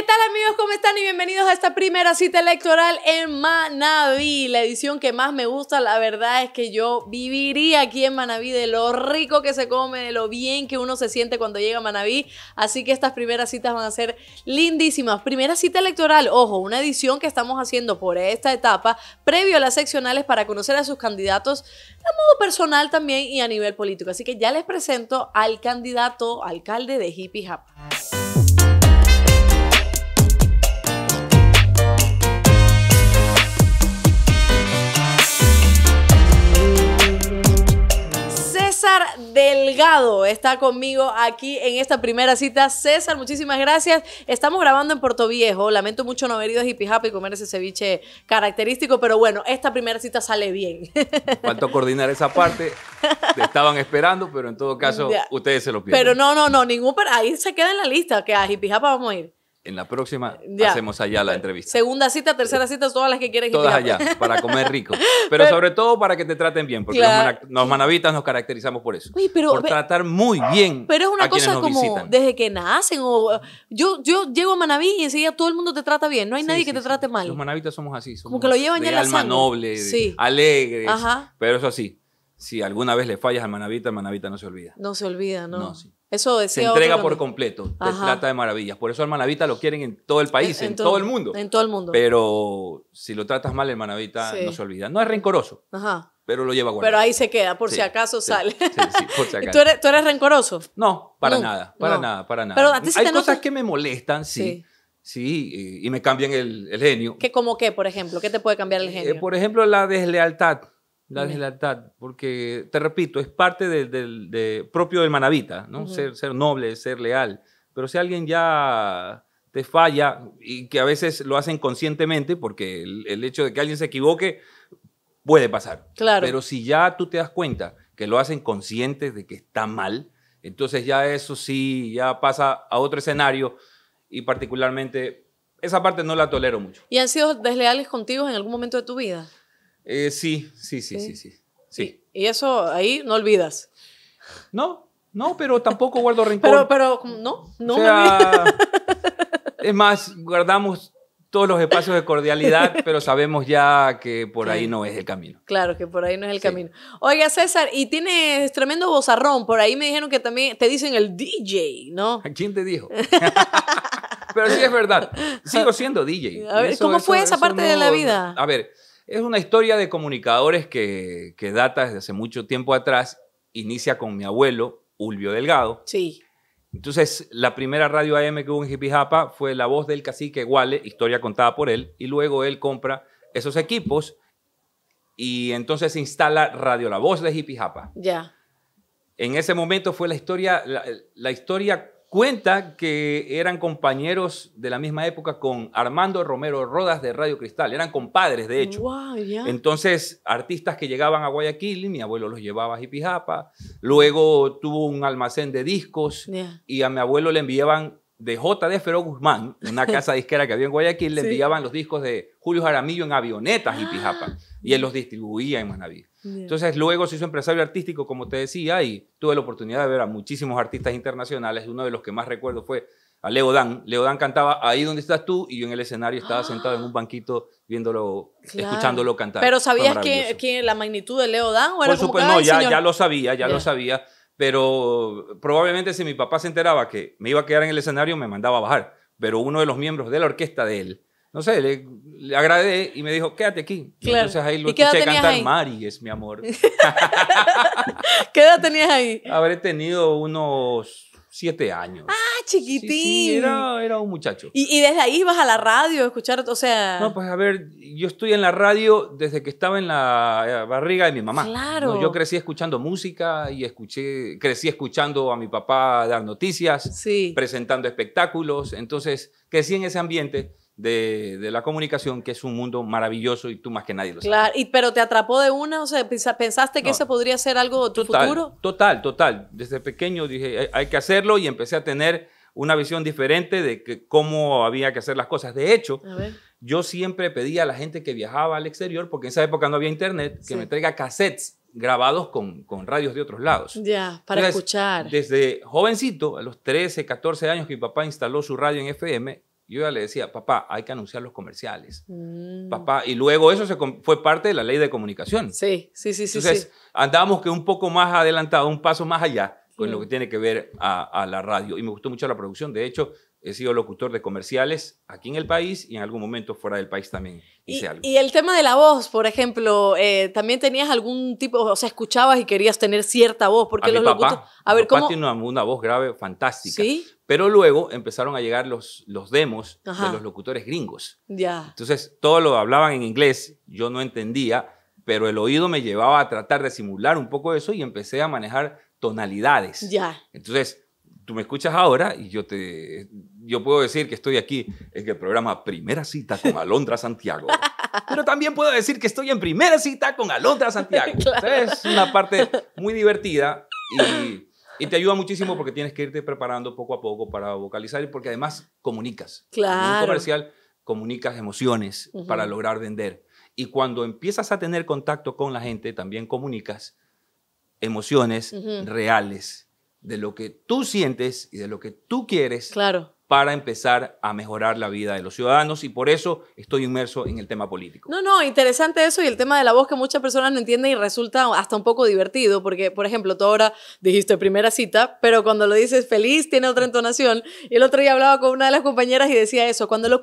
¿Qué tal amigos? ¿Cómo están? Y bienvenidos a esta primera cita electoral en Manaví, la edición que más me gusta. La verdad es que yo viviría aquí en Manaví de lo rico que se come, de lo bien que uno se siente cuando llega a Manaví. Así que estas primeras citas van a ser lindísimas. Primera cita electoral, ojo, una edición que estamos haciendo por esta etapa, previo a las seccionales para conocer a sus candidatos a modo personal también y a nivel político. Así que ya les presento al candidato alcalde de Hippie Hop. Delgado está conmigo aquí en esta primera cita. César, muchísimas gracias. Estamos grabando en Puerto Viejo. Lamento mucho no haber ido a Jipijapa y comer ese ceviche característico, pero bueno, esta primera cita sale bien. Cuánto coordinar esa parte. Te estaban esperando, pero en todo caso, ustedes se lo piden Pero no, no, no, ningún. Ahí se queda en la lista que a Jipijapa vamos a ir en la próxima hacemos allá la entrevista. Segunda cita, tercera cita, todas las que quieres. Todas allá, pues. para comer rico. Pero, sobre todo para que te traten bien, porque los, manavitas nos caracterizamos por eso. por tratar muy bien. Pero es una cosa como desde que nacen. O, uh, yo, yo llego a Manaví y enseguida todo el mundo te trata bien. No hay nadie que te trate mal. Los manavitas somos así. Somos como que lo llevan ya en la alma noble, alegre. alegres. Pero eso sí, si alguna vez le fallas al manavita, el manavita no se olvida. No se olvida, ¿no? No, sí. Eso Se entrega por completo, te trata de maravillas. Por eso al manavita lo quieren en todo el país, en, todo, el mundo. En todo el mundo. Pero si lo tratas mal, el manavita no se olvida. No es rencoroso. Ajá. Pero lo lleva guardar Pero ahí se queda, por si acaso sale. Sí, por si acaso. ¿Tú, eres, rencoroso? No, para nada, para nada, para nada. Pero Hay cosas que me molestan, sí. Sí, y me cambian el, genio. ¿Qué, ¿Como qué, por ejemplo? ¿Qué te puede cambiar el eh, genio? por ejemplo, la deslealtad la deslealtad, porque, te repito, es parte del, de, propio del manavita, ¿no? ser, ser noble, ser leal. Pero si alguien ya te falla y que a veces lo hacen conscientemente, porque el, hecho de que alguien se equivoque puede pasar. Claro. Pero si ya tú te das cuenta que lo hacen conscientes de que está mal, entonces ya eso sí, ya pasa a otro escenario y particularmente esa parte no la tolero mucho. ¿Y han sido desleales contigo en algún momento de tu vida? sí, sí, sí, sí, sí. sí, Y, eso ahí no olvidas. No, no, pero tampoco guardo rencor. Pero, pero, no, no. O sea, es más, guardamos todos los espacios de cordialidad, pero sabemos ya que por ahí no es el camino. Claro, que por ahí no es el camino. Oiga, César, y tienes tremendo bozarrón. Por ahí me dijeron que también te dicen el DJ, ¿no? ¿A quién te dijo? pero sí es verdad. Sigo siendo DJ. A ver, ¿cómo fue esa parte de la vida? A ver, es una historia de comunicadores que, data desde hace mucho tiempo atrás. Inicia con mi abuelo, Ulvio Delgado. Sí. Entonces, la primera radio AM que hubo en Jipijapa fue La Voz del Cacique Wale, historia contada por él, y luego él compra esos equipos y entonces se instala Radio La Voz de Jipijapa. Ya. En ese momento fue la historia, la historia Cuenta que eran compañeros de la misma época con Armando Romero Rodas de Radio Cristal, eran compadres de hecho. Entonces, artistas que llegaban a Guayaquil, mi abuelo los llevaba a Jipijapa, luego tuvo un almacén de discos y a mi abuelo le enviaban de J.D. Ferro Guzmán, una casa disquera que había en Guayaquil, le enviaban los discos de Julio Jaramillo en avionetas y ah, pijapa. Y él los distribuía en Manaví. Entonces luego se hizo empresario artístico, como te decía, y tuve la oportunidad de ver a muchísimos artistas internacionales. Uno de los que más recuerdo fue a Leo Dan. Leo Dan cantaba Ahí donde estás tú y yo en el escenario estaba ah. sentado en un banquito viéndolo, escuchándolo cantar. Pero ¿sabías que, la magnitud de Leo Dan? ¿O era Por no, ya, ya, lo sabía, ya lo sabía pero probablemente si mi papá se enteraba que me iba a quedar en el escenario, me mandaba a bajar. Pero uno de los miembros de la orquesta de él, no sé, le, agradé y me dijo, quédate aquí. entonces ahí lo escuché cantar Mari, es mi amor. ¿Qué edad tenías ahí? Habré tenido unos siete años. Ah, chiquitín. era, un muchacho. ¿Y, ¿Y, desde ahí vas a la radio a escuchar, o sea... No, pues a ver, yo estoy en la radio desde que estaba en la eh, barriga de mi mamá. Claro. Yo crecí escuchando música y escuché, crecí escuchando a mi papá dar noticias, sí. presentando espectáculos, entonces crecí en ese ambiente de, la comunicación, que es un mundo maravilloso y tú más que nadie lo sabes. Claro, pero te atrapó de una, o sea, pensaste que eso podría ser algo tu futuro. Total, total. Desde pequeño dije, hay, que hacerlo y empecé a tener una visión diferente de que cómo había que hacer las cosas. De hecho, yo siempre pedía a la gente que viajaba al exterior, porque en esa época no había internet, que me traiga cassettes grabados con, radios de otros lados. Ya, para escuchar. Desde jovencito, a los 13, 14 años que mi papá instaló su radio en FM, yo ya le decía, papá, hay que anunciar los comerciales. Mm. Papá, y luego eso se fue parte de la ley de comunicación. Sí, sí, sí, sí. Entonces, andábamos que un poco más adelantado, un paso más allá con lo mm. que tiene que ver a, a, la radio. Y me gustó mucho la producción. De hecho, he sido locutor de comerciales aquí en el país y en algún momento fuera del país también hice y, algo. Y el tema de la voz, por ejemplo, eh, también tenías algún tipo, o sea, escuchabas y querías tener cierta voz, porque a los mi locutores, a ver papá cómo una, voz grave fantástica. ¿Sí? Pero luego empezaron a llegar los, los demos de los locutores gringos. Ya. Entonces, todo lo hablaban en inglés, yo no entendía, pero el oído me llevaba a tratar de simular un poco eso y empecé a manejar tonalidades. Ya. Entonces, tú me escuchas ahora y yo te yo puedo decir que estoy aquí en el programa Primera Cita con Alondra Santiago. Pero también puedo decir que estoy en Primera Cita con Alondra Santiago. Es una parte muy divertida y, te ayuda muchísimo porque tienes que irte preparando poco a poco para vocalizar y porque además comunicas. En un comercial comunicas emociones para lograr vender. Y cuando empiezas a tener contacto con la gente, también comunicas emociones reales de lo que tú sientes y de lo que tú quieres. Claro para empezar a mejorar la vida de los ciudadanos y por eso estoy inmerso en el tema político. No, no, interesante eso y el tema de la voz que muchas personas no entienden y resulta hasta un poco divertido porque, por ejemplo, tú ahora dijiste primera cita, pero cuando lo dices feliz tiene otra entonación y el otro día hablaba con una de las compañeras y decía eso, cuando lo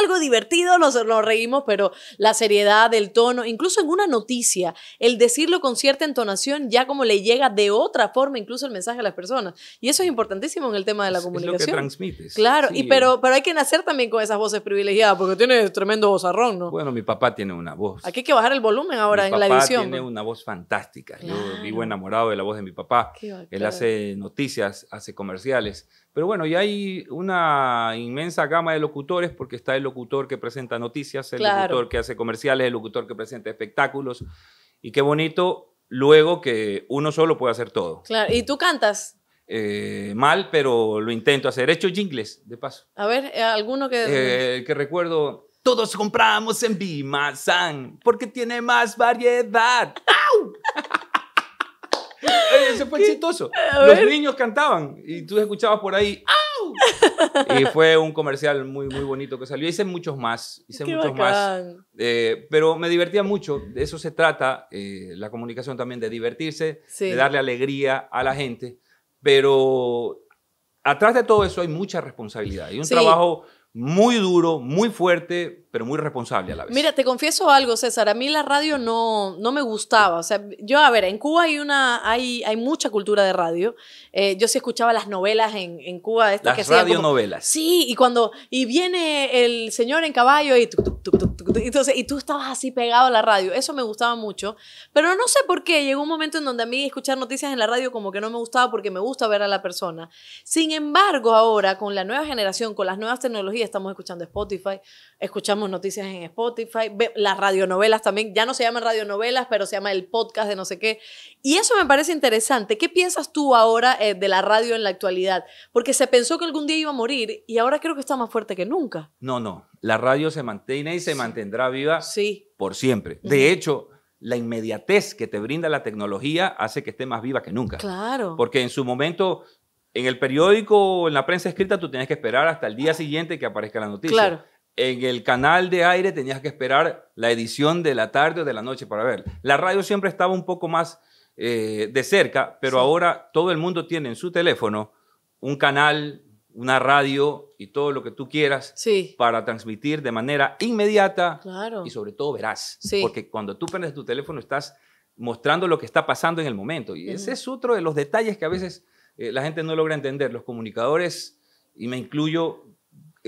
algo divertido nos, reímos, pero la seriedad, el tono, incluso en una noticia, el decirlo con cierta entonación ya como le llega de otra forma incluso el mensaje a las personas y eso es importantísimo en el tema de la comunicación. Es Claro, Claro, y pero, pero hay que nacer también con esas voces privilegiadas, porque tiene tremendo vozarrón, ¿no? Bueno, mi papá tiene una voz. Aquí hay que bajar el volumen ahora en la edición. Mi papá tiene pues. una voz fantástica. Yo vivo enamorado de la voz de mi papá. Él hace noticias, hace comerciales. Pero bueno, y hay una inmensa gama de locutores, porque está el locutor que presenta noticias, el locutor que hace comerciales, el locutor que presenta espectáculos. Y qué bonito luego que uno solo puede hacer todo. Claro, ¿y tú cantas? Eh, mal, pero lo intento hacer. He hecho jingles, de paso. A ver, eh, alguno que... Eh, que recuerdo, todos compramos en Bimazan porque tiene más variedad. ¡Au! Ese fue exitoso. Los niños cantaban y tú escuchabas por ahí ¡Au! y fue un comercial muy, muy bonito que salió. Hice muchos más, hice muchos más. pero me divertía mucho. De eso se trata la comunicación también, de divertirse, de darle alegría a la gente. Pero atrás de todo eso hay mucha responsabilidad. y un trabajo muy duro, muy fuerte, pero muy responsable a la vez. Mira, te confieso algo, César, a mí la radio no, no me gustaba. O sea, yo, a ver, en Cuba hay, una, hay, hay mucha cultura de radio. Eh, yo sí escuchaba las novelas en, en Cuba. las radionovelas. Sí, y cuando, y viene el señor en caballo y, entonces, y tú estabas así pegado a la radio. Eso me gustaba mucho, pero no sé por qué. Llegó un momento en donde a mí escuchar noticias en la radio como que no me gustaba porque me gusta ver a la persona. Sin embargo, ahora con la nueva generación, con las nuevas tecnologías, estamos escuchando Spotify, escuchamos noticias en Spotify, las radionovelas también, ya no se llaman radionovelas, pero se llama el podcast de no sé qué. Y eso me parece interesante. ¿Qué piensas tú ahora eh, de la radio en la actualidad? Porque se pensó que algún día iba a morir y ahora creo que está más fuerte que nunca. No, no, la radio se mantiene y se mantendrá viva por siempre. De hecho, la inmediatez que te brinda la tecnología hace que esté más viva que nunca. Claro. Porque en su momento en el periódico, o en la prensa escrita, tú tienes que esperar hasta el día ah. siguiente que aparezca la noticia. Claro en el canal de aire tenías que esperar la edición de la tarde o de la noche para ver. La radio siempre estaba un poco más eh, de cerca, pero ahora todo el mundo tiene en su teléfono un canal, una radio y todo lo que tú quieras para transmitir de manera inmediata y sobre todo verás. Porque cuando tú prendes tu teléfono estás mostrando lo que está pasando en el momento. Y ese es otro de los detalles que a veces eh, la gente no logra entender. Los comunicadores, y me incluyo,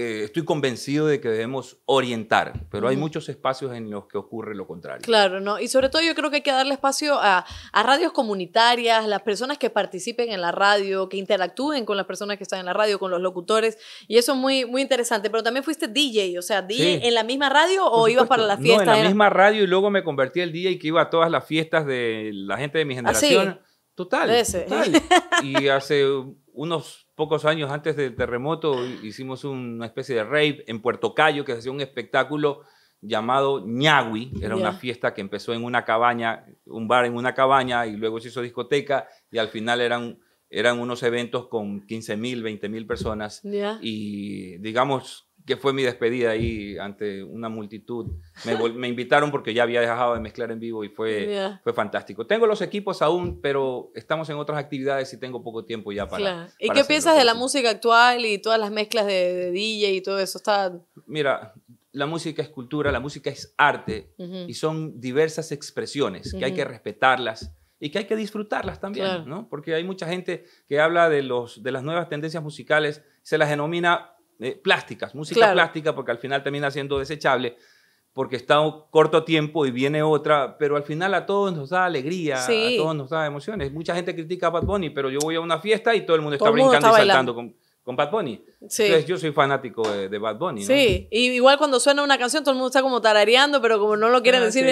eh, estoy convencido de que debemos orientar, pero hay muchos espacios en los que ocurre lo contrario. Claro, ¿no? Y sobre todo yo creo que hay que darle espacio a, radios comunitarias, las personas que participen en la radio, que interactúen con las personas que están en la radio, con los locutores, y eso es muy, muy interesante. Pero también fuiste DJ, o sea, DJ en la misma radio o ibas para las fiestas? No, en la misma radio y luego me convertí el DJ que iba a todas las fiestas de la gente de mi ah, generación. Total, total. Y hace unos pocos años antes del terremoto hicimos una especie de rave en Puerto Cayo que hacía un espectáculo llamado Ñawi, era una fiesta que empezó en una cabaña, un bar en una cabaña y luego se hizo discoteca y al final eran, eran unos eventos con 15 mil, 20 mil personas y digamos que fue mi despedida ahí ante una multitud. Me, invitaron porque ya había dejado de mezclar en vivo y fue, fue fantástico. Tengo los equipos aún, pero estamos en otras actividades y tengo poco tiempo ya para... ¿Y qué piensas de la música actual y todas las mezclas de, de, DJ y todo eso? Está... Mira, la música es cultura, la música es arte y son diversas expresiones que hay que respetarlas y que hay que disfrutarlas también, ¿no? Porque hay mucha gente que habla de, los, de las nuevas tendencias musicales, se las denomina eh, plásticas, música plástica, porque al final termina siendo desechable, porque está un corto tiempo y viene otra, pero al final a todos nos da alegría, a todos nos da emociones. Mucha gente critica a Bad Bunny, pero yo voy a una fiesta y todo el mundo está brincando y saltando con, con, Bad Bunny. Entonces yo soy fanático de, Bad Bunny. Sí, y igual cuando suena una canción todo el mundo está como tarareando, pero como no lo quieren ah, decir.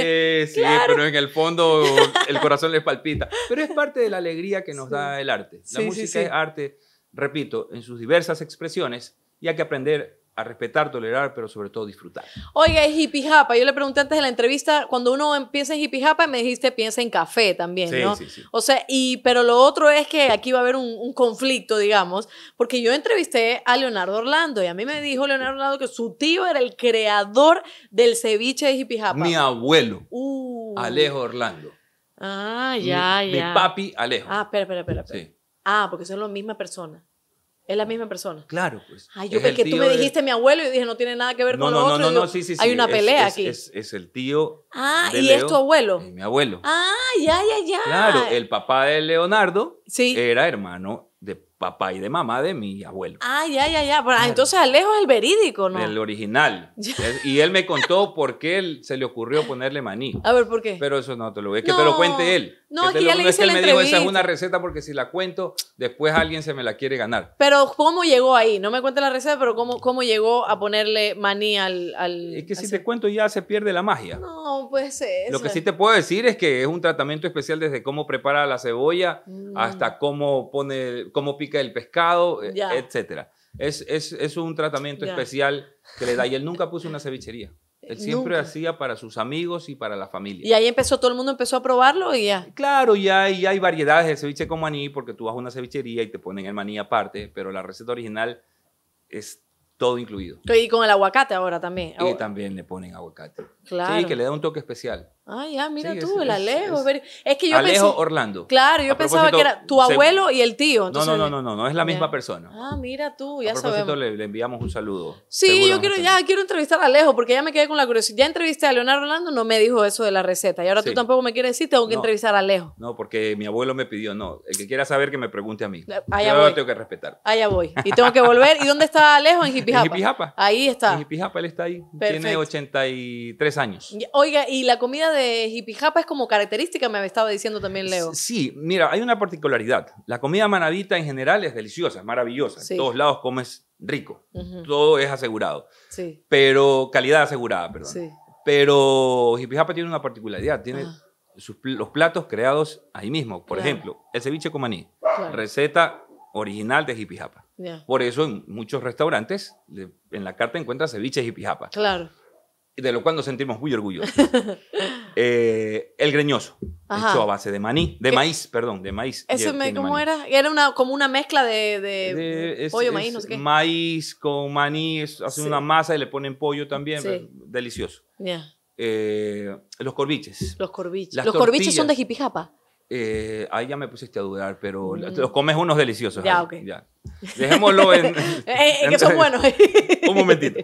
Sí, pero en el fondo el corazón les palpita. Pero es parte de la alegría que nos da el arte. La música es arte, repito, en sus diversas expresiones y hay que aprender a respetar, tolerar, pero sobre todo disfrutar. Oiga, es hippie japa. Yo le pregunté antes de la entrevista, cuando uno piensa en hippie japa, me dijiste piensa en café también, ¿no? O sea, y, pero lo otro es que aquí va a haber un, conflicto, digamos, porque yo entrevisté a Leonardo Orlando y a mí me dijo Leonardo Orlando que su tío era el creador del ceviche de hippie japa. Mi abuelo, uh. Alejo Orlando. Ah, ya, ya. Mi papi Alejo. Ah, espera, espera, espera. Sí. Ah, porque son la misma persona. Es la misma persona. Claro, pues. Ay, yo que tú me dijiste mi abuelo y dije, no tiene nada que ver con no, no, No, no, sí, sí, Hay una pelea aquí. Es, el tío. Ah, ¿y es tu abuelo? mi abuelo. Ah, ya, ya, ya. Claro, el papá de Leonardo sí. era hermano papá y de mamá de mi abuelo. Ah, ya, ya, ya. entonces Alejo es el verídico, ¿no? El original. Y él me contó por qué él se le ocurrió ponerle maní. A ver, ¿por qué? Pero eso no te lo voy, es que te lo cuente él. No, que es que es que él me dijo, esa es una receta porque si la cuento, después alguien se me la quiere ganar. Pero ¿cómo llegó ahí? No me cuente la receta, pero ¿cómo, cómo llegó a ponerle maní al, Es que si te cuento ya se pierde la magia. No, pues Lo que sí te puedo decir es que es un tratamiento especial desde cómo prepara la cebolla mm. hasta cómo pone, cómo pica el pescado, eh, etcétera. Es, un tratamiento especial que le da. Y él nunca puso una cevichería. Eh, él siempre hacía para sus amigos y para la familia. Y ahí empezó, todo el mundo empezó a probarlo y ya. Claro, ya, hay variedades de ceviche con maní, porque tú vas a una cevichería y te ponen el maní aparte, pero la receta original es todo incluido. Y con el aguacate ahora también. Y oh. también le ponen aguacate. Claro. Sí, que le da un toque especial. Ah, ya, mira tú, el Alejo. Es, que yo Alejo Orlando. Claro, yo pensaba que era tu abuelo y el tío. no, no, no, no, no, no, es la misma persona. Ah, mira tú, ya a propósito, Le, enviamos un saludo. Sí, yo quiero, ya quiero entrevistar a Alejo porque ya me quedé con la curiosidad. Ya entrevisté a Leonardo Orlando, no me dijo eso de la receta. Y ahora tú tampoco me quieres decir, tengo que entrevistar a Alejo. No, porque mi abuelo me pidió, no. El que quiera saber que me pregunte a mí. Eh, yo lo tengo que respetar. ya voy. Y tengo que volver. ¿Y dónde está Alejo? En Jipijapa. Ahí está. En Jipijapa, él está ahí. Tiene 83 años. Oiga, y la comida de de jipijapa es como característica, me estaba diciendo también Leo. Sí, mira, hay una particularidad. La comida manabita en general es deliciosa, es maravillosa. En todos lados comes rico. Todo es asegurado. Sí. Pero, calidad asegurada, perdón. Sí. Pero jipijapa tiene una particularidad. Tiene ah. los platos creados ahí mismo. Por ejemplo, el ceviche comaní. Claro. Receta original de jipijapa. Por eso en muchos restaurantes en la carta encuentras ceviche jipijapa. Claro de lo cual nos sentimos muy orgullosos. Eh, el greñoso, hecho a base de maní, de maíz, perdón, de maíz. ¿Eso me, cómo era? Era una, como una mezcla de, de, pollo, maíz, no sé qué. Maíz con maní, hacen una masa y le ponen pollo también, delicioso. Eh, los corviches. Los corviches. los corviches son de jipijapa. Eh, ahí ya me pusiste a dudar, pero mm. los comes unos deliciosos. Ya, Dejémoslo en... que son buenos. un momentito.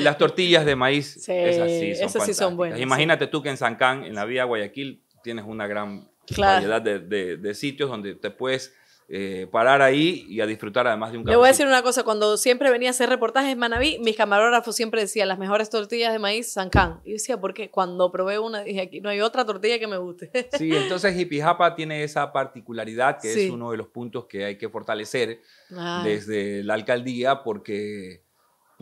Las tortillas de maíz, esas sí son, buenas. Imagínate tú que en Can, en la vía Guayaquil, tienes una gran variedad de, sitios donde te puedes eh, parar ahí y a disfrutar además de un café. Le voy a decir una cosa, cuando siempre venía a hacer reportajes en Manaví, mis camarógrafos siempre decían las mejores tortillas de maíz, Sancán. Y yo decía, ¿por qué? Cuando probé una, dije, aquí no hay otra tortilla que me guste. Sí, entonces Jipijapa tiene esa particularidad que es uno de los puntos que hay que fortalecer desde la alcaldía porque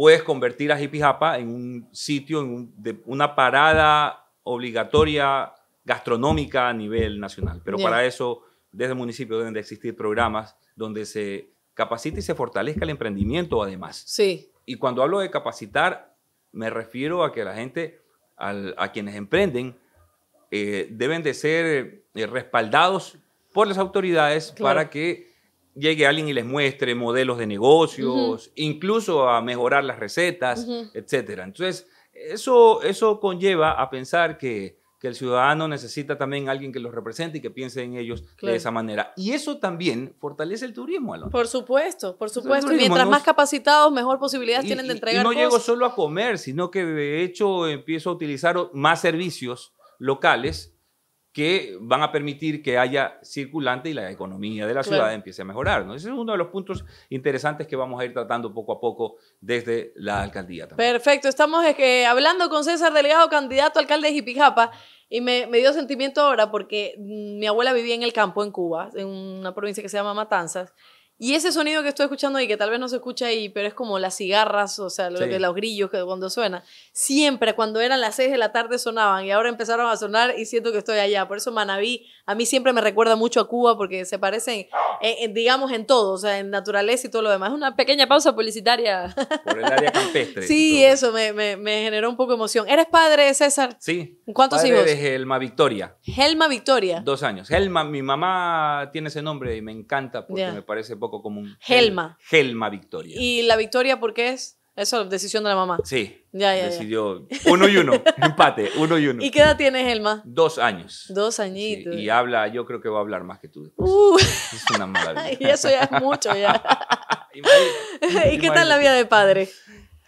puedes convertir a Jipijapa en un sitio, en de una parada obligatoria gastronómica a nivel nacional. Pero para eso, desde el municipio deben de existir programas donde se capacite y se fortalezca el emprendimiento además. Sí. Y cuando hablo de capacitar, me refiero a que la gente, a quienes emprenden, eh, deben de ser eh, respaldados por las autoridades para que llegue alguien y les muestre modelos de negocios, incluso a mejorar las recetas, etc. etcétera. Entonces, eso, eso conlleva a pensar que, el ciudadano necesita también alguien que los represente y que piense en ellos de esa manera. Y eso también fortalece el turismo, Alonso. Por supuesto, por supuesto. Mientras más capacitados, mejor posibilidades tienen de entregar. Y no llego solo a comer, sino que de hecho empiezo a utilizar más servicios locales que van a permitir que haya circulante y la economía de la ciudad empiece a mejorar. ¿no? Ese es uno de los puntos interesantes que vamos a ir tratando poco a poco desde la alcaldía. Perfecto, estamos eh, hablando con César delegado candidato a alcalde de Jipijapa, y me, dio sentimiento ahora porque mm, mi abuela vivía en el campo en Cuba, en una provincia que se llama Matanzas, y ese sonido que estoy escuchando y que tal vez no se escucha ahí, pero es como las cigarras, o sea, lo de los grillos que cuando suena. Siempre cuando eran las seis de la tarde sonaban y ahora empezaron a sonar y siento que estoy allá. Por eso Manabí a mí siempre me recuerda mucho a Cuba porque se parecen, eh, eh, digamos, en todo, o sea, en naturaleza y todo lo demás. una pequeña pausa publicitaria. Por el área campestre. sí, eso me, generó un poco de emoción. ¿Eres padre, César? Sí. ¿Cuántos padre hijos? de Helma Victoria. Helma Victoria. Dos años. Helma, mi mamá tiene ese nombre y me encanta porque me parece poco como un Helma. Helma Victoria. ¿Y la Victoria porque es? Eso decisión de la mamá. Sí. Ya, ya. Decidió uno y uno, empate, uno y uno. ¿Y qué edad tiene Helma? Dos años. Dos añitos. y habla, yo creo que va a hablar más que tú. Después. Uh. Es una maravilla. y eso ya es mucho ya. ¿Y qué tal la vida de padre?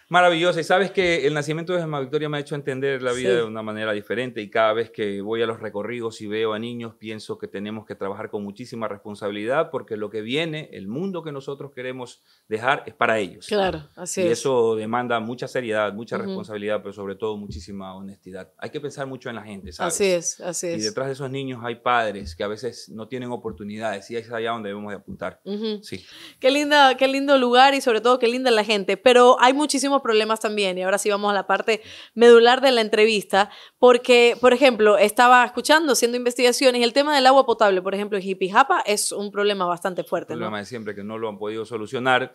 maravilloso Y sabes que el nacimiento de Gemma Victoria me ha hecho entender la vida de una manera diferente y cada vez que voy a los recorridos y veo a niños, pienso que tenemos que trabajar con muchísima responsabilidad porque lo que viene, el mundo que nosotros queremos dejar es para ellos. Claro, así es. Y eso demanda mucha seriedad, mucha responsabilidad, pero sobre todo muchísima honestidad. Hay que pensar mucho en la gente, ¿sabes? Así es, así es. Y detrás de esos niños hay padres que a veces no tienen oportunidades y es allá donde debemos de apuntar. Sí. Qué linda, qué lindo lugar y sobre todo qué linda la gente, pero hay muchísimos problemas también, y ahora sí vamos a la parte medular de la entrevista, porque, por ejemplo, estaba escuchando, haciendo investigaciones, el tema del agua potable, por ejemplo, en Jipijapa es un problema bastante fuerte. un problema de siempre que no lo han podido solucionar.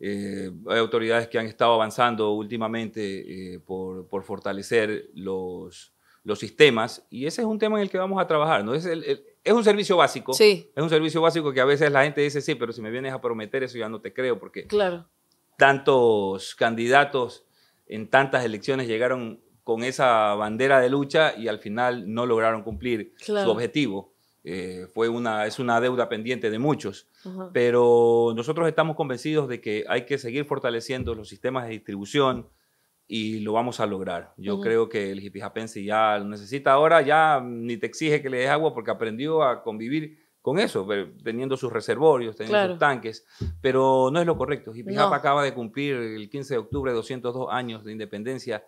Eh, hay autoridades que han estado avanzando últimamente eh, por, por, fortalecer los, los sistemas y ese es un tema en el que vamos a trabajar. ¿no? Es, es un servicio básico. Sí. Es un servicio básico que a veces la gente dice, sí, pero si me vienes a prometer eso ya no te creo porque claro tantos candidatos en tantas elecciones llegaron con esa bandera de lucha y al final no lograron cumplir su objetivo. Eh, fue una, es una deuda pendiente de muchos, pero nosotros estamos convencidos de que hay que seguir fortaleciendo los sistemas de distribución y lo vamos a lograr. Yo creo que el japense ya lo necesita ahora, ya ni te exige que le des agua porque aprendió a convivir con eso, teniendo sus reservorios, teniendo sus tanques, pero no es lo correcto. Y acaba de cumplir el 15 de octubre 202 años de independencia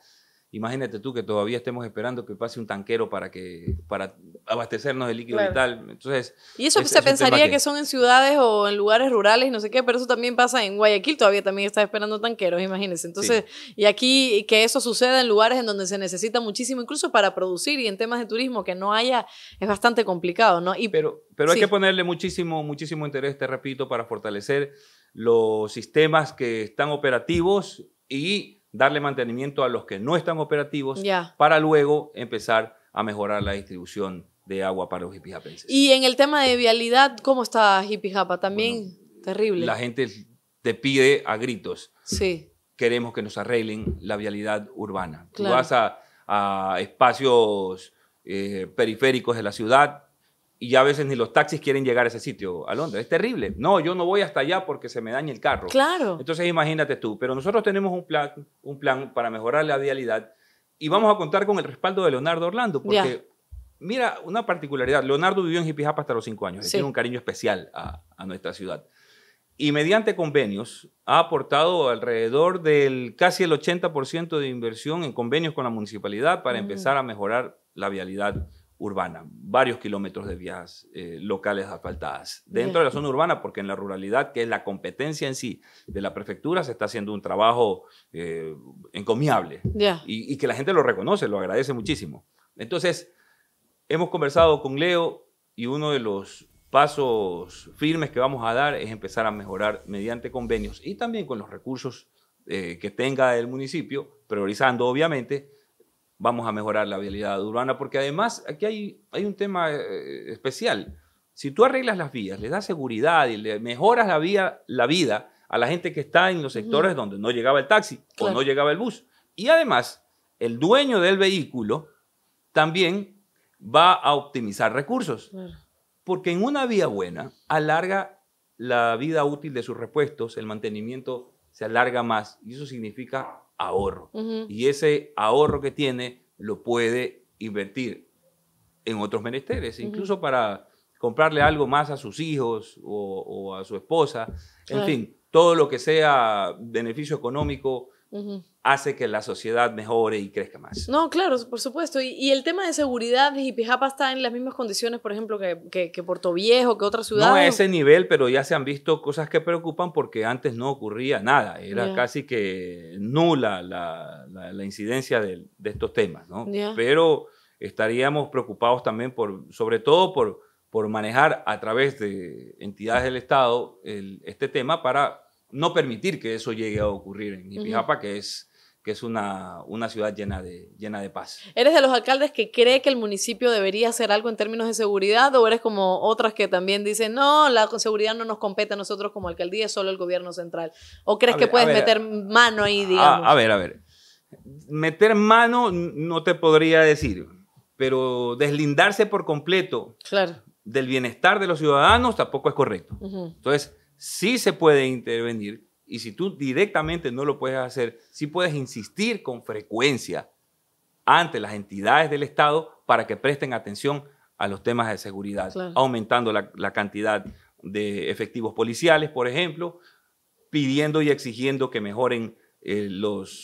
Imagínate tú que todavía estemos esperando que pase un tanquero para, que, para abastecernos de líquido y vital. Entonces, y eso se pensaría que... son en ciudades o en lugares rurales, no sé qué, pero eso también pasa en Guayaquil, todavía también está esperando tanqueros, imagínense. Entonces, y aquí que eso suceda en lugares en donde se necesita muchísimo, incluso para producir y en temas de turismo que no haya, es bastante complicado, ¿no? pero pero hay que ponerle muchísimo, muchísimo interés, te repito, para fortalecer los sistemas que están operativos y darle mantenimiento a los que no están operativos para luego empezar a mejorar la distribución de agua para los hipijapenses. Y en el tema de vialidad, ¿cómo está Jipijapa? También terrible. La gente te pide a gritos. Sí. Queremos que nos arreglen la vialidad urbana. Tú vas a, espacios eh, periféricos de la ciudad y a veces ni los taxis quieren llegar a ese sitio, a Londres. Es terrible. No, yo no voy hasta allá porque se me daña el carro. Claro. Entonces imagínate tú. Pero nosotros tenemos un plan, un plan para mejorar la vialidad y vamos a contar con el respaldo de Leonardo Orlando porque... Mira, una particularidad. Leonardo vivió en Jipijapa hasta los cinco años. Tiene un cariño especial a, nuestra ciudad y mediante convenios ha aportado alrededor del casi el 80% de inversión en convenios con la municipalidad para mm. empezar a mejorar la vialidad urbana, varios kilómetros de vías eh, locales asfaltadas. Dentro de la zona urbana, porque en la ruralidad, que es la competencia en sí de la prefectura, se está haciendo un trabajo eh, encomiable y, que la gente lo reconoce, lo agradece muchísimo. Entonces, hemos conversado con Leo y uno de los pasos firmes que vamos a dar es empezar a mejorar mediante convenios y también con los recursos eh, que tenga el municipio, priorizando obviamente vamos a mejorar la vialidad urbana, porque además aquí hay, hay un tema eh, especial. Si tú arreglas las vías, le das seguridad y le mejoras la, la vida a la gente que está en los sectores donde no llegaba el taxi o no llegaba el bus. Y además, el dueño del vehículo también va a optimizar recursos. Porque en una vía buena alarga la vida útil de sus repuestos, el mantenimiento se alarga más y eso significa ahorro. Y ese ahorro que tiene lo puede invertir en otros menesteres, incluso para comprarle algo más a sus hijos o, a su esposa, en fin, todo lo que sea beneficio económico hace que la sociedad mejore y crezca más. No, claro, por supuesto. Y, el tema de seguridad, Pijapa está en las mismas condiciones, por ejemplo, que, Puerto Viejo, que otras ciudades. No a ese nivel, pero ya se han visto cosas que preocupan porque antes no ocurría nada. Era casi que nula la, incidencia de, estos temas, ¿no? Pero estaríamos preocupados también por, sobre todo por por manejar a través de entidades del Estado este tema para no permitir que eso llegue a ocurrir en Ipijapa, que es que es una, una ciudad llena de, llena de paz. ¿Eres de los alcaldes que cree que el municipio debería hacer algo en términos de seguridad o eres como otras que también dicen, no, la seguridad no nos compete a nosotros como alcaldía, es solo el gobierno central? ¿O crees que puedes meter mano ahí, ah, digamos? A, ver, a ver. Meter mano no te podría decir, pero deslindarse por completo del bienestar de los ciudadanos tampoco es correcto. Entonces, sí se puede intervenir y si tú directamente no lo puedes hacer, sí puedes insistir con frecuencia ante las entidades del Estado para que presten atención a los temas de seguridad, aumentando la, cantidad de efectivos policiales, por ejemplo, pidiendo y exigiendo que mejoren eh,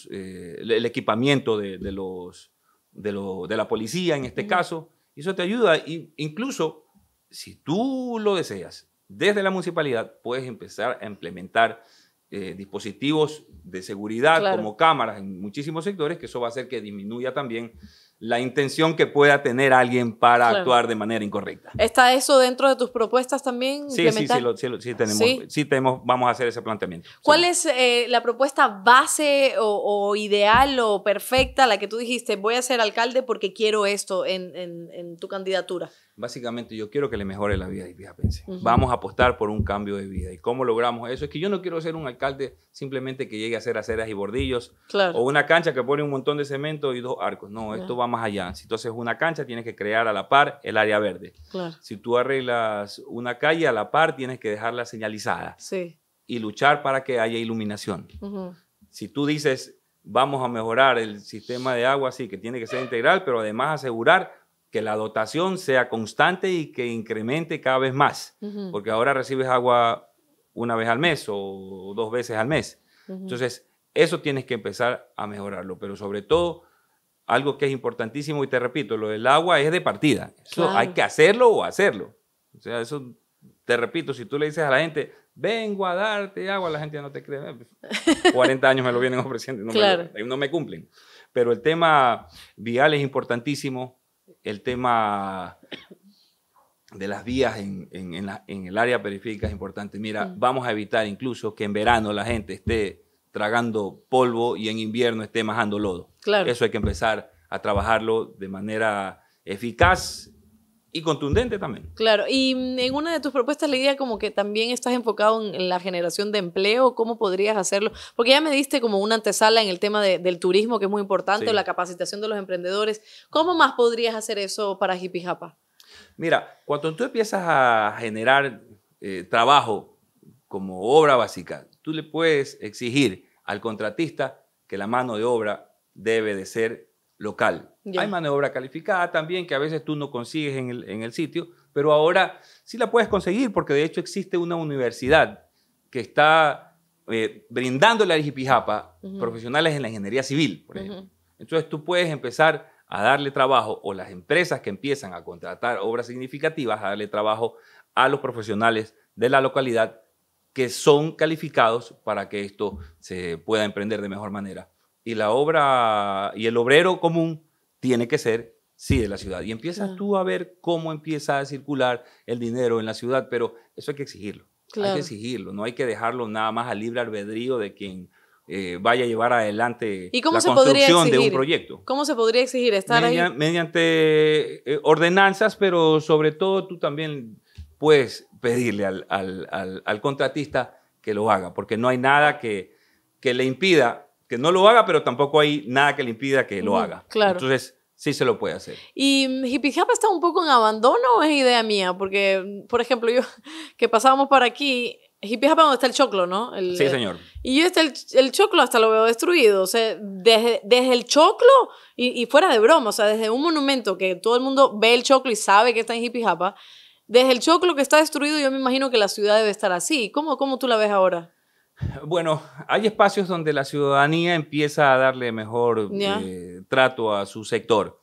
eh, el equipamiento de, los, de, la policía en este caso. eso te ayuda. Y incluso si tú lo deseas desde la municipalidad puedes empezar a implementar eh, dispositivos de seguridad como cámaras en muchísimos sectores, que eso va a hacer que disminuya también la intención que pueda tener alguien para actuar de manera incorrecta. ¿Está eso dentro de tus propuestas también? Sí, sí, sí, sí, tenemos, ¿Sí? tenemos, vamos a hacer ese planteamiento. ¿Cuál es eh, la propuesta base o, ideal o perfecta, la que tú dijiste, voy a ser alcalde porque quiero esto en, en, tu candidatura? Básicamente yo quiero que le mejore la vida a Vamos a apostar por un cambio de vida. ¿Y cómo logramos eso? Es que yo no quiero ser un alcalde simplemente que llegue a hacer aceras y bordillos o una cancha que pone un montón de cemento y dos arcos. No, esto va más allá. Si tú haces una cancha, tienes que crear a la par el área verde. Si tú arreglas una calle, a la par tienes que dejarla señalizada. Y luchar para que haya iluminación. Si tú dices, vamos a mejorar el sistema de agua, sí, que tiene que ser integral, pero además asegurar que la dotación sea constante y que incremente cada vez más, porque ahora recibes agua una vez al mes o dos veces al mes. Entonces, eso tienes que empezar a mejorarlo, pero sobre todo algo que es importantísimo y te repito, lo del agua es de partida. hay que hacerlo o hacerlo. O sea, eso te repito, si tú le dices a la gente, vengo a darte agua, la gente no te cree. 40 eh, pues, años me lo vienen ofreciendo y no, me, cumplen. Pero el tema vial es importantísimo, el tema de las vías en, el área periférica es importante. Mira, mm. vamos a evitar incluso que en verano la gente esté tragando polvo y en invierno esté majando lodo. Claro. Eso hay que empezar a trabajarlo de manera eficaz y contundente también. Claro, y mm, en una de tus propuestas le idea como que también estás enfocado en la generación de empleo, ¿cómo podrías hacerlo? Porque ya me diste como una antesala en el tema del turismo, que es muy importante, la capacitación de los emprendedores. ¿Cómo más podrías hacer eso para Jipijapa? Mira, cuando tú empiezas a generar eh, trabajo como obra básica, tú le puedes exigir al contratista que la mano de obra debe de ser local. Hay maniobra calificada también que a veces tú no consigues en el, sitio, pero ahora sí la puedes conseguir porque de hecho existe una universidad que está brindando eh, brindándole a profesionales en la ingeniería civil, por ejemplo. Entonces tú puedes empezar a darle trabajo o las empresas que empiezan a contratar obras significativas a darle trabajo a los profesionales de la localidad que son calificados para que esto se pueda emprender de mejor manera y la obra y el obrero común tiene que ser, sí, de la ciudad. Y empiezas tú a ver cómo empieza a circular el dinero en la ciudad, pero eso hay que exigirlo. Hay que exigirlo, no hay que dejarlo nada más al libre albedrío de quien eh, vaya a llevar adelante la construcción de un proyecto. ¿Cómo se podría exigir estar Mediante eh, ordenanzas, pero sobre todo tú también puedes pedirle al, contratista que lo haga, porque no hay nada que, que le impida que no lo haga, pero tampoco hay nada que le impida que lo haga. Claro. Entonces, sí se lo puede hacer. ¿Y Hippie está un poco en abandono es idea mía? Porque, por ejemplo, yo que pasábamos por aquí, Hippie donde está el choclo, ¿no? El, sí, señor. y yo el, choclo hasta lo veo destruido. O sea, desde, el choclo y, fuera de broma, o sea, desde un monumento que todo el mundo ve el choclo y sabe que está en Hippie desde el choclo que está destruido, yo me imagino que la ciudad debe estar así. ¿Cómo, cómo tú la ves ahora? Bueno, hay espacios donde la ciudadanía empieza a darle mejor eh, trato a su sector.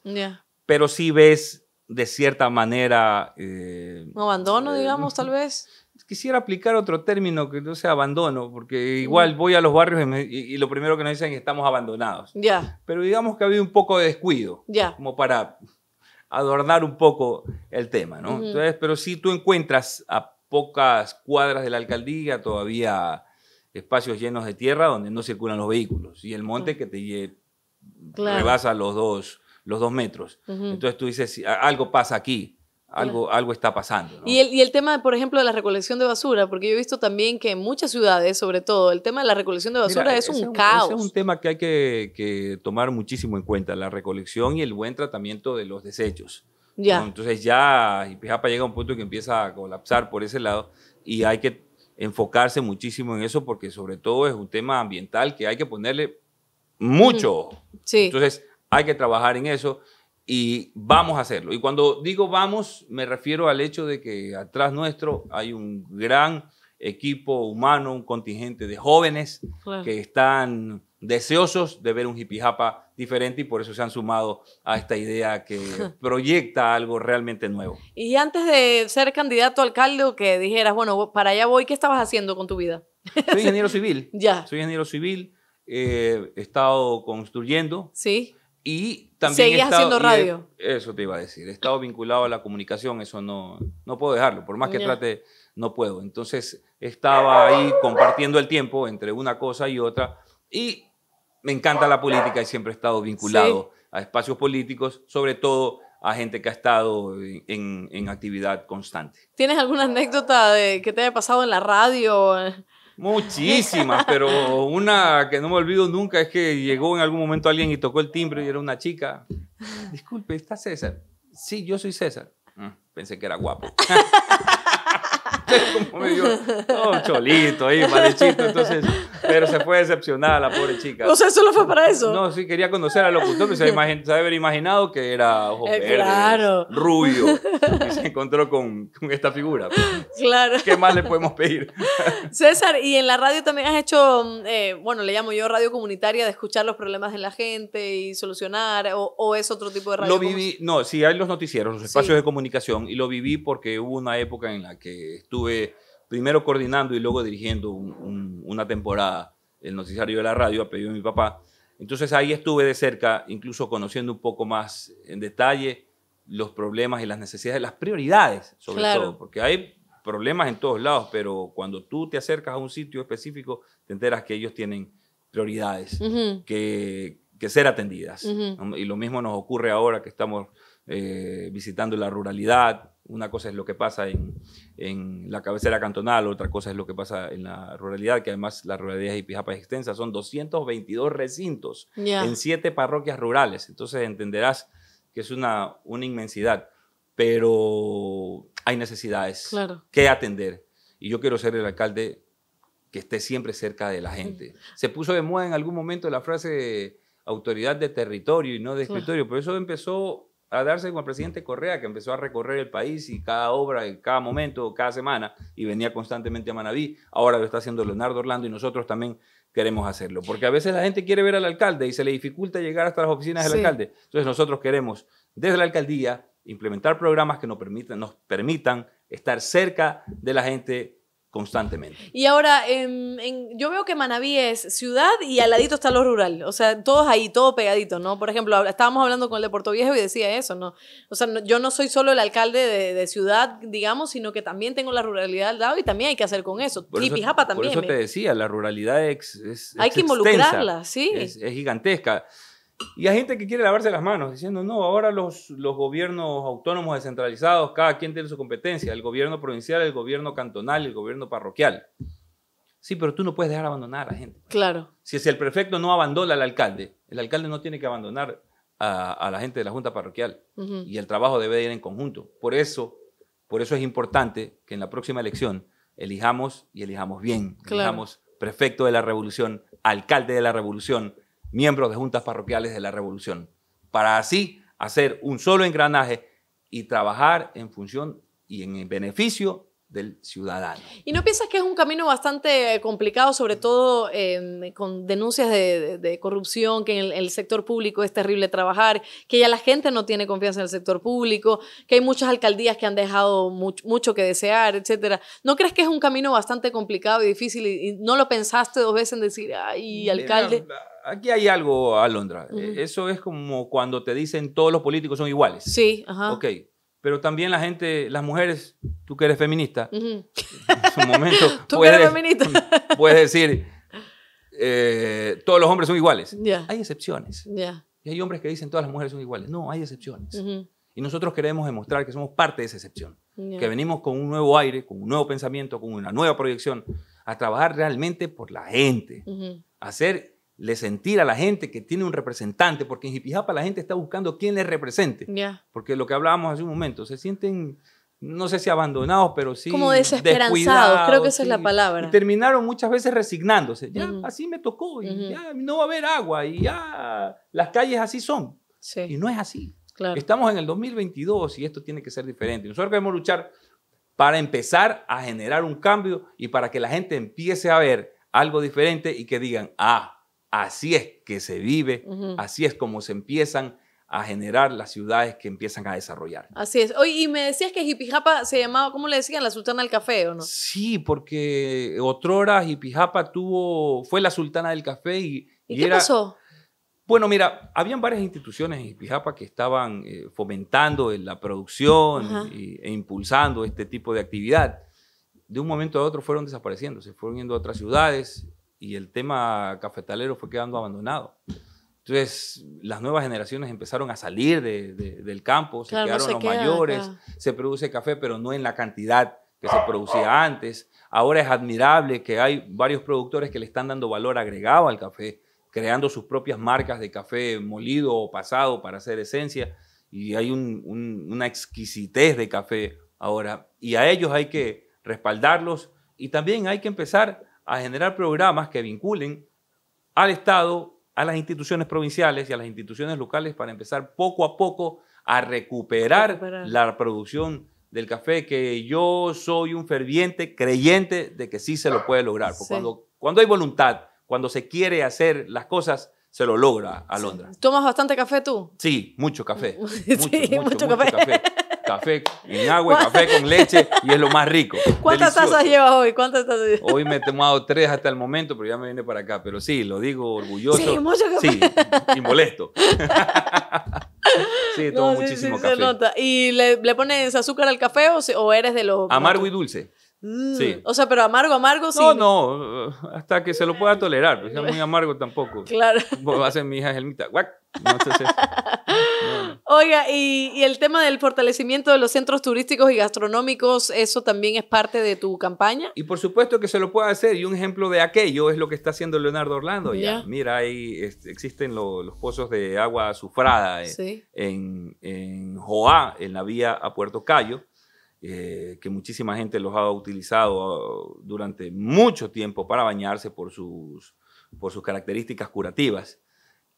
Pero sí ves de cierta manera... Eh, abandono, eh, digamos, tal vez. Quisiera aplicar otro término que no sea abandono, porque igual voy a los barrios y, lo primero que nos dicen es que estamos abandonados. Ya. Pero digamos que ha habido un poco de descuido, ya. como para adornar un poco el tema, ¿no? Entonces, pero sí tú encuentras a pocas cuadras de la alcaldía todavía espacios llenos de tierra donde no circulan los vehículos y el monte que te rebasa los dos, los dos metros. Entonces tú dices, algo pasa aquí, algo, algo está pasando. Y, el, y, el, tema, por ejemplo, de la recolección de basura, porque yo he visto también que en muchas ciudades, sobre todo, el tema de la recolección de basura es un, caos. es un tema que hay que, tomar muchísimo en cuenta, la recolección y el buen tratamiento de los desechos. Ya. Entonces ya Pijapa llega a un punto que empieza a colapsar por ese lado y hay que enfocarse muchísimo en eso porque sobre todo es un tema ambiental que hay que ponerle mucho. Mm, sí. Entonces hay que trabajar en eso y vamos a hacerlo. Y cuando digo vamos, me refiero al hecho de que atrás nuestro hay un gran equipo humano, un contingente de jóvenes que están deseosos de ver un japa diferente y por eso se han sumado a esta idea que proyecta algo realmente nuevo. Y antes de ser candidato a alcalde, que dijeras, bueno, para allá voy, ¿qué estabas haciendo con tu vida? Soy ingeniero civil. ya. Soy ingeniero civil, eh, he estado construyendo. Sí. Y también... Seguías he estado, haciendo radio. eso te iba a decir, he estado vinculado a la comunicación, eso no, no puedo dejarlo, por más que trate, no puedo. Entonces estaba ahí compartiendo el tiempo entre una cosa y otra. Y me encanta la política y siempre he estado vinculado a espacios políticos, sobre todo a gente que ha estado en, en actividad constante. ¿Tienes alguna anécdota de que te haya pasado en la radio? Muchísimas, pero una que no me olvido nunca es que llegó en algún momento alguien y tocó el timbre y era una chica. Disculpe, ¿está César? Sí, yo soy César. Mm, pensé que era guapo. como cholito ahí, malechito. Entonces, pero se fue decepcionada la pobre chica. O sea, solo fue para eso. No, sí, quería conocer a locutor, Pero pues, se, había haber imaginado que era ojo eh, rubio. Y se encontró con, esta figura. Pues. Claro. ¿Qué más le podemos pedir? César, y en la radio también has hecho, mm, eh, bueno, le llamo yo radio comunitaria, de escuchar los problemas de la gente y solucionar, o, es otro tipo de radio. Lo viví, no, sí, hay los noticieros, los espacios de comunicación, y lo viví porque hubo una época en la que estuve estuve primero coordinando y luego dirigiendo una temporada el noticiario de la radio a pedido de mi papá. Entonces ahí estuve de cerca, incluso conociendo un poco más en detalle los problemas y las necesidades, las prioridades sobre todo, porque hay problemas en todos lados, pero cuando tú te acercas a un sitio específico, te enteras que ellos tienen prioridades que, que, ser atendidas. Y lo mismo nos ocurre ahora que estamos eh, visitando la ruralidad, una cosa es lo que pasa en, la cabecera cantonal, otra cosa es lo que pasa en la ruralidad, que además la ruralidad de Ipijapa es extensa. Son 222 recintos en siete parroquias rurales. Entonces entenderás que es una, una inmensidad, pero hay necesidades que atender. Y yo quiero ser el alcalde que esté siempre cerca de la gente. Se puso de moda en algún momento la frase autoridad de territorio y no de escritorio, Por eso empezó a darse como el presidente Correa, que empezó a recorrer el país y cada obra, en cada momento, cada semana, y venía constantemente a Manabí. Ahora lo está haciendo Leonardo Orlando y nosotros también queremos hacerlo. Porque a veces la gente quiere ver al alcalde y se le dificulta llegar hasta las oficinas del alcalde. Entonces nosotros queremos, desde la alcaldía, implementar programas que nos permitan, nos permitan estar cerca de la gente constantemente. Y ahora, em, en, yo veo que Manabí es ciudad y al ladito está lo rural, o sea, todos ahí, todo pegadito, ¿no? Por ejemplo, estábamos hablando con el de Puerto Viejo y decía eso, ¿no? O sea, yo no soy solo el alcalde de, ciudad, digamos, sino que también tengo la ruralidad al lado y también hay que hacer con eso. Por también. Por eso te ¿eh? decía, la ruralidad es... hay que involucrarla, sí. Es, es gigantesca. Y hay gente que quiere lavarse las manos diciendo, no, ahora los, los gobiernos autónomos descentralizados, cada quien tiene su competencia, el gobierno provincial, el gobierno cantonal, el gobierno parroquial. Sí, pero tú no puedes dejar abandonar a la gente. Claro. Si, si el prefecto no abandona al alcalde, el alcalde no tiene que abandonar a, la gente de la junta parroquial. Y el trabajo debe ir en conjunto. Por eso, por eso es importante que en la próxima elección elijamos y elijamos bien. Elijamos prefecto de la revolución, alcalde de la revolución, miembros de juntas parroquiales de la Revolución, para así hacer un solo engranaje y trabajar en función y en beneficio del ciudadano. ¿Y no piensas que es un camino bastante complicado, sobre todo em, con denuncias de, corrupción, que en el, sector público es terrible trabajar, que ya la gente no tiene confianza en el sector público, que hay muchas alcaldías que han dejado mucho que desear, etcétera? ¿No crees que es un camino bastante complicado y difícil y, no lo pensaste dos veces en decir, ay, alcalde? aquí hay algo, Alondra. Eso es como cuando te dicen todos los políticos son iguales. Sí, ajá. Ok pero también la gente, las mujeres, tú que eres feminista, en su momento. puedes, eres feminista. puedes decir, eh, todos los hombres son iguales. Hay excepciones. Y hay hombres que dicen todas las mujeres son iguales. No, hay excepciones. Y nosotros queremos demostrar que somos parte de esa excepción. Que venimos con un nuevo aire, con un nuevo pensamiento, con una nueva proyección, a trabajar realmente por la gente. a le sentir a la gente que tiene un representante, porque en Jipijapa la gente está buscando quién les represente. Porque lo que hablábamos hace un momento, se sienten, no sé si abandonados, pero sí. Como desesperanzados, creo que esa es la palabra. Y terminaron muchas veces resignándose. Ya, así me tocó, y ya no va a haber agua, y ya las calles así son. Y no es así. Estamos en el 2022 y esto tiene que ser diferente. Nosotros debemos luchar para empezar a generar un cambio y para que la gente empiece a ver algo diferente y que digan, ah, Así es que se vive, así es como se empiezan a generar las ciudades que empiezan a desarrollar. Así es. y me decías que Jipijapa se llamaba, ¿cómo le decían? La Sultana del Café, ¿o no? Sí, porque otrora Jipijapa tuvo, fue la Sultana del Café y... ¿Y, qué pasó? Bueno, mira, habían varias instituciones en Jipijapa que estaban eh, fomentando la producción e impulsando este tipo de actividad. De un momento a otro fueron desapareciendo, se fueron yendo a otras ciudades y el tema cafetalero fue quedando abandonado. Entonces, las nuevas generaciones empezaron a salir del campo, se quedaron los mayores, se produce café, pero no en la cantidad que se producía antes. Ahora es admirable que hay varios productores que le están dando valor agregado al café, creando sus propias marcas de café molido o pasado para hacer esencia. Y hay una exquisitez de café ahora. Y a ellos hay que respaldarlos y también hay que empezar a generar programas que vinculen al Estado, a las instituciones provinciales y a las instituciones locales para empezar poco a poco a recuperar, la producción del café, que yo soy un ferviente creyente de que sí se lo puede lograr. cuando, hay voluntad, cuando se quiere hacer las cosas, se lo logra a Londres. ¿Tomas bastante café tú? Sí, mucho café. Mucho, sí, mucho, café café en agua, café con leche y es lo más rico. ¿Cuántas tazas llevas hoy? ¿Cuántas tazas Hoy me he tomado tres hasta el momento, pero ya me vine para acá. Pero sí, lo digo orgulloso. Sí, mucho café. Sí, y molesto. sí, tomo muchísimo sí, café. Se nota. ¿Y le, le, pones azúcar al café o, eres de los... Amargo y dulce. Mm, sí. O sea, pero amargo, amargo sí. No, no, hasta que se lo pueda tolerar, No es muy amargo tampoco. Claro. Hacen mi hija Gelmita, guac. No sé si... Oiga, y, el tema del fortalecimiento de los centros turísticos y gastronómicos, ¿eso también es parte de tu campaña? Y por supuesto que se lo puede hacer. Y un ejemplo de aquello es lo que está haciendo Leonardo Orlando. Ya. Mira, ahí este, existen los pozos de agua azufrada eh, en, en Joá, en la vía a Puerto Cayo. Eh, que muchísima gente los ha utilizado ah, durante mucho tiempo para bañarse por sus, por sus características curativas.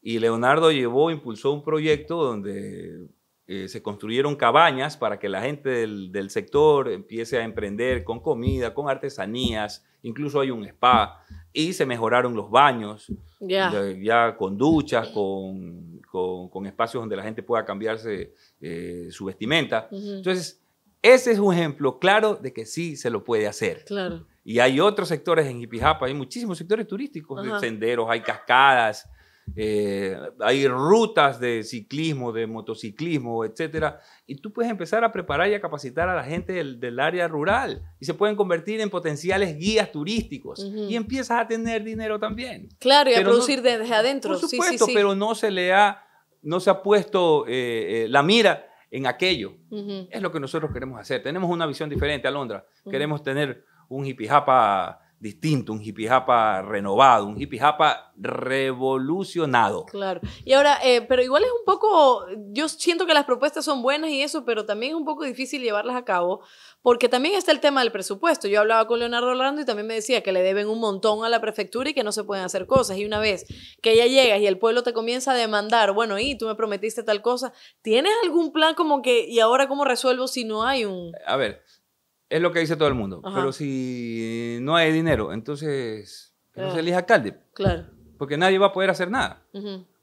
Y Leonardo llevó, impulsó un proyecto donde eh, se construyeron cabañas para que la gente del, del, sector empiece a emprender con comida, con artesanías, incluso hay un spa y se mejoraron los baños, ya, con duchas, con, con, espacios donde la gente pueda cambiarse eh, su vestimenta. Entonces, ese es un ejemplo claro de que sí se lo puede hacer. Claro. Y hay otros sectores en Jipijapa, hay muchísimos sectores turísticos, senderos, hay cascadas, eh, hay rutas de ciclismo, de motociclismo, etcétera, y tú puedes empezar a preparar y a capacitar a la gente del, área rural y se pueden convertir en potenciales guías turísticos y empiezas a tener dinero también. Claro, y a producir desde adentro. Por supuesto, pero no se le ha, no se ha puesto eh, eh, la mira en aquello. Es lo que nosotros queremos hacer. Tenemos una visión diferente, a Londra. Queremos tener un hippie japa distinto, un hippie japa renovado, un hippie japa revolucionado. Claro. Y ahora, eh, pero igual es un poco, yo siento que las propuestas son buenas y eso, pero también es un poco difícil llevarlas a cabo, porque también está el tema del presupuesto. Yo hablaba con Leonardo Orlando y también me decía que le deben un montón a la prefectura y que no se pueden hacer cosas. Y una vez que ella llegas y el pueblo te comienza a demandar, bueno, y tú me prometiste tal cosa, ¿tienes algún plan como que, y ahora cómo resuelvo si no hay un... A ver, es lo que dice todo el mundo. Pero si no hay dinero, entonces no se elige alcalde. Claro. Porque nadie va a poder hacer nada.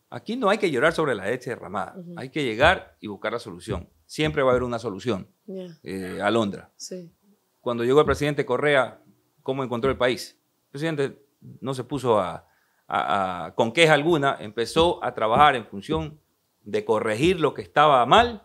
Aquí no hay que llorar sobre la leche derramada. Hay que llegar y buscar la solución. Siempre va a haber una solución. a Eh, Alondra. Sí. Cuando llegó el presidente Correa, ¿cómo encontró el país? El presidente no se puso a, con queja alguna, empezó a trabajar en función de corregir lo que estaba mal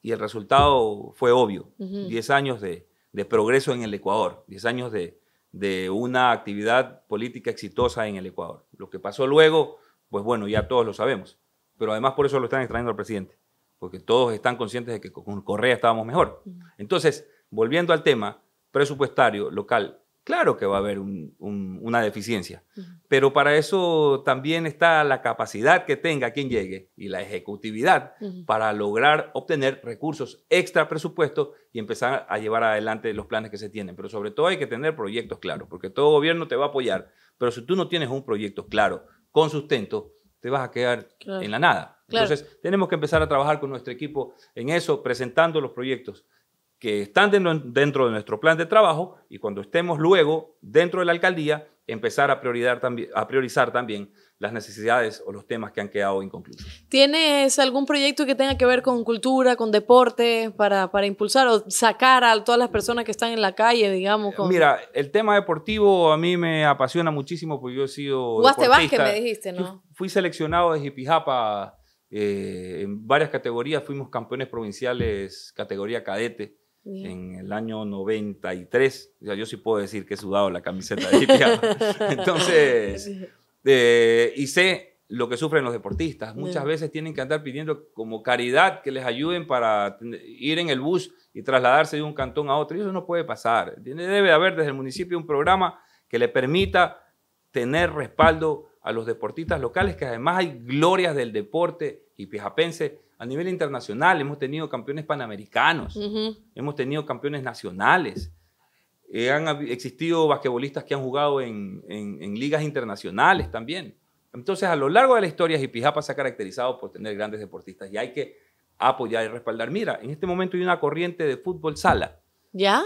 y el resultado fue obvio. Diez años de, de progreso en el Ecuador, 10 años de, de una actividad política exitosa en el Ecuador. Lo que pasó luego, pues bueno, ya todos lo sabemos. Pero además por eso lo están extrayendo al presidente, porque todos están conscientes de que con Correa estábamos mejor. Entonces, volviendo al tema presupuestario local, Claro que va a haber una deficiencia, pero para eso también está la capacidad que tenga quien llegue y la ejecutividad para lograr obtener recursos extra presupuesto y empezar a llevar adelante los planes que se tienen. Pero sobre todo hay que tener proyectos claros, porque todo gobierno te va a apoyar, pero si tú no tienes un proyecto claro, con sustento, te vas a quedar en la nada. Entonces, tenemos que empezar a trabajar con nuestro equipo en eso, presentando los proyectos, que están dentro de nuestro plan de trabajo y cuando estemos luego dentro de la alcaldía, empezar a, priorizar también, a priorizar también las necesidades o los temas que han quedado inconclusos. ¿Tienes algún proyecto que tenga que ver con cultura, con deporte, para, para impulsar o sacar a todas las personas que están en la calle, digamos? Mira, el tema deportivo a mí me apasiona muchísimo porque yo he sido... Jugaste básquet, me dijiste, ¿no? Fui seleccionado de Jipijapa eh, en varias categorías, fuimos campeones provinciales, categoría cadete en el año 93. O yo sí puedo decir que he sudado la camiseta de Ipia, Entonces, eh, y sé lo que sufren los deportistas. Muchas veces tienen que andar pidiendo como caridad que les ayuden para ir en el bus y trasladarse de un cantón a otro. Y eso no puede pasar. Debe haber desde el municipio un programa que le permita tener respaldo a los deportistas locales, que además hay glorias del deporte y pijapense a nivel internacional, hemos tenido campeones panamericanos, hemos tenido campeones nacionales, eh, han existido basquetbolistas que han jugado en, en, ligas internacionales también. Entonces, a lo largo de la historia, Jipijapa se ha caracterizado por tener grandes deportistas y hay que apoyar y respaldar. Mira, en este momento hay una corriente de fútbol sala. ¿Ya?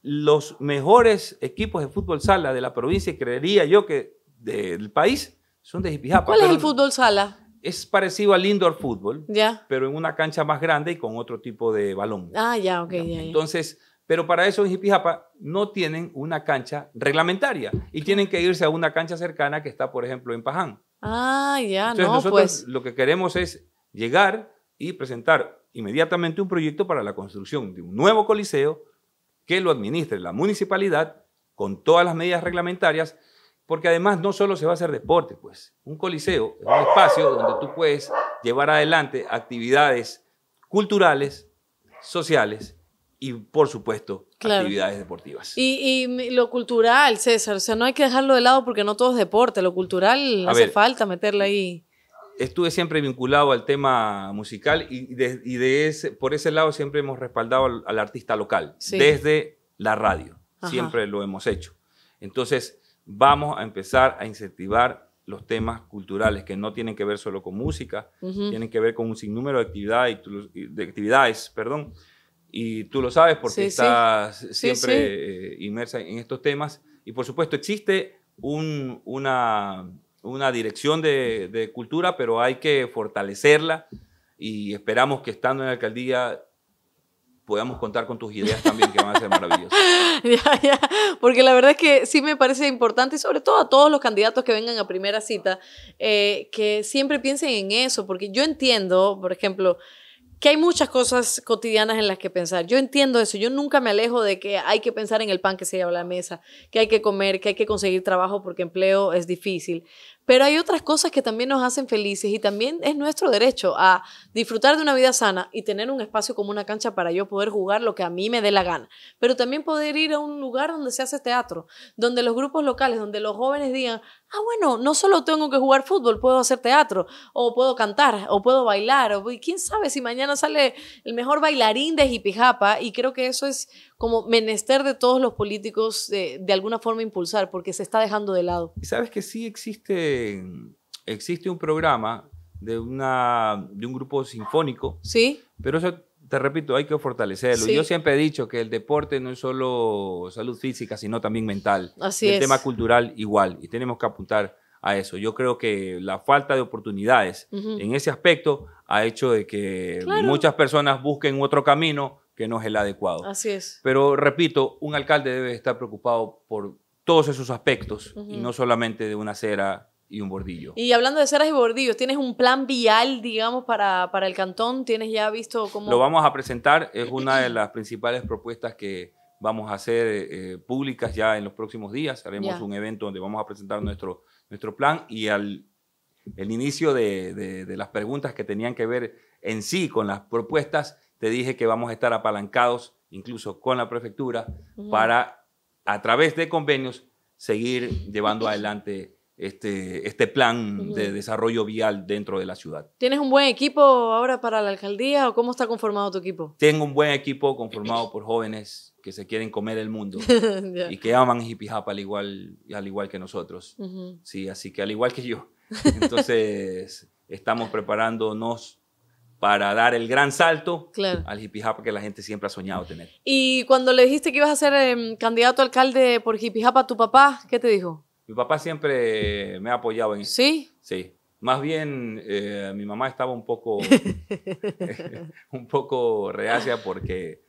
Los mejores equipos de fútbol sala de la provincia, creería yo que del país, son de Jipijapa. ¿Cuál es el fútbol sala? es parecido al indoor fútbol, pero en una cancha más grande y con otro tipo de balón. Ah, ya, ok. Entonces, pero para eso en Jipijapa no tienen una cancha reglamentaria y tienen que irse a una cancha cercana que está, por ejemplo, en Paján. Ah, ya, nosotros pues. lo que queremos es llegar y presentar inmediatamente un proyecto para la construcción de un nuevo coliseo que lo administre la municipalidad con todas las medidas reglamentarias porque además no solo se va a hacer deporte, pues. Un coliseo es un espacio donde tú puedes llevar adelante actividades culturales, sociales y, por supuesto, actividades deportivas. Y, lo cultural, César, o sea, no hay que dejarlo de lado porque no todo es deporte, lo cultural hace falta meterlo ahí. Estuve siempre vinculado al tema musical y, de, por ese lado siempre hemos respaldado al, artista local, desde la radio, siempre lo hemos hecho. Entonces, vamos a empezar a incentivar los temas culturales que no tienen que ver solo con música, tienen que ver con un sinnúmero de actividades, de actividades perdón, y tú lo sabes porque estás siempre eh, inmersa en estos temas. Y por supuesto existe una, una, dirección de, de cultura, pero hay que fortalecerla y esperamos que estando en la alcaldía podamos contar con tus ideas también, que van a ser maravillosas. ya, ya, porque la verdad es que sí me parece importante, y sobre todo a todos los candidatos que vengan a primera cita, eh, que siempre piensen en eso, porque yo entiendo, por ejemplo, que hay muchas cosas cotidianas en las que pensar. Yo entiendo eso, yo nunca me alejo de que hay que pensar en el pan que se lleva a la mesa, que hay que comer, que hay que conseguir trabajo porque empleo es difícil. Pero hay otras cosas que también nos hacen felices y también es nuestro derecho a disfrutar de una vida sana y tener un espacio como una cancha para yo poder jugar lo que a mí me dé la gana. Pero también poder ir a un lugar donde se hace teatro, donde los grupos locales, donde los jóvenes digan, ah, bueno, no solo tengo que jugar fútbol, puedo hacer teatro, o puedo cantar, o puedo bailar, o quién sabe si mañana sale el mejor bailarín de Jipijapa. Y creo que eso es como menester de todos los políticos de, alguna forma impulsar, porque se está dejando de lado. Y sabes que sí existe, existe un programa de, una, de un grupo sinfónico. Sí. Pero eso, te repito, hay que fortalecerlo. Yo siempre he dicho que el deporte no es solo salud física, sino también mental. Así el tema cultural igual, y tenemos que apuntar a eso. Yo creo que la falta de oportunidades en ese aspecto ha hecho de que muchas personas busquen otro camino que no es el adecuado. Así es. Pero repito, un alcalde debe estar preocupado por todos esos aspectos y no solamente de una cera y un bordillo. Y hablando de ceras y bordillos, ¿tienes un plan vial, digamos, para, para el cantón? ¿Tienes ya visto cómo...? Lo vamos a presentar, es una de las principales propuestas que vamos a hacer eh, públicas ya en los próximos días. Haremos un evento donde vamos a presentar nuestro, nuestro plan y al el inicio de las preguntas que tenían que ver en sí con las propuestas, te dije que vamos a estar apalancados incluso con la prefectura para, a través de convenios, seguir llevando adelante este, este plan de desarrollo vial dentro de la ciudad. ¿Tienes un buen equipo ahora para la alcaldía o cómo está conformado tu equipo? Tengo un buen equipo conformado por jóvenes que se quieren comer el mundo y que aman Jipijapa al igual, al igual que nosotros. Sí, así que al igual que yo. Entonces, estamos preparándonos para dar el gran salto al hippie japa que la gente siempre ha soñado tener. Y cuando le dijiste que ibas a ser em, candidato a alcalde por hippie japa, ¿tu papá qué te dijo? Mi papá siempre me ha apoyado en ¿Sí? Sí. Más bien, eh, mi mamá estaba un poco, un poco reacia porque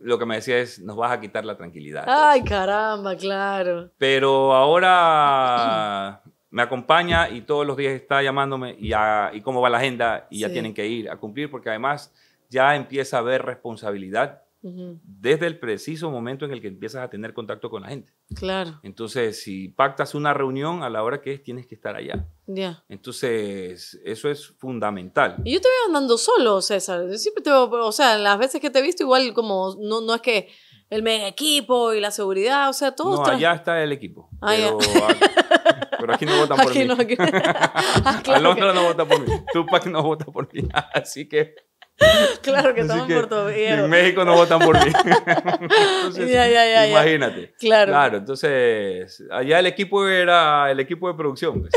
lo que me decía es, nos vas a quitar la tranquilidad. Ay, pues". caramba, claro. Pero ahora me acompaña y todos los días está llamándome y, cómo va la agenda y ya tienen que ir a cumplir porque además ya empieza a haber responsabilidad desde el preciso momento en el que empiezas a tener contacto con la gente. Claro. Entonces, si pactas una reunión a la hora que es, tienes que estar allá. Ya. Entonces, eso es fundamental. Y yo te veo andando solo, César. siempre te veo, o sea, las veces que te he visto, igual como no, no es que el mega equipo y la seguridad, o sea, todo. No, allá está el equipo. Ah, pero aquí no votan por mí. No, aquí... Ah, Alondra no vota por mí. Tupac no vota por mí. Así que. Claro que estamos por todo En México no votan por mí. entonces, imagínate. Claro. entonces allá el equipo era el equipo de producción. Pues.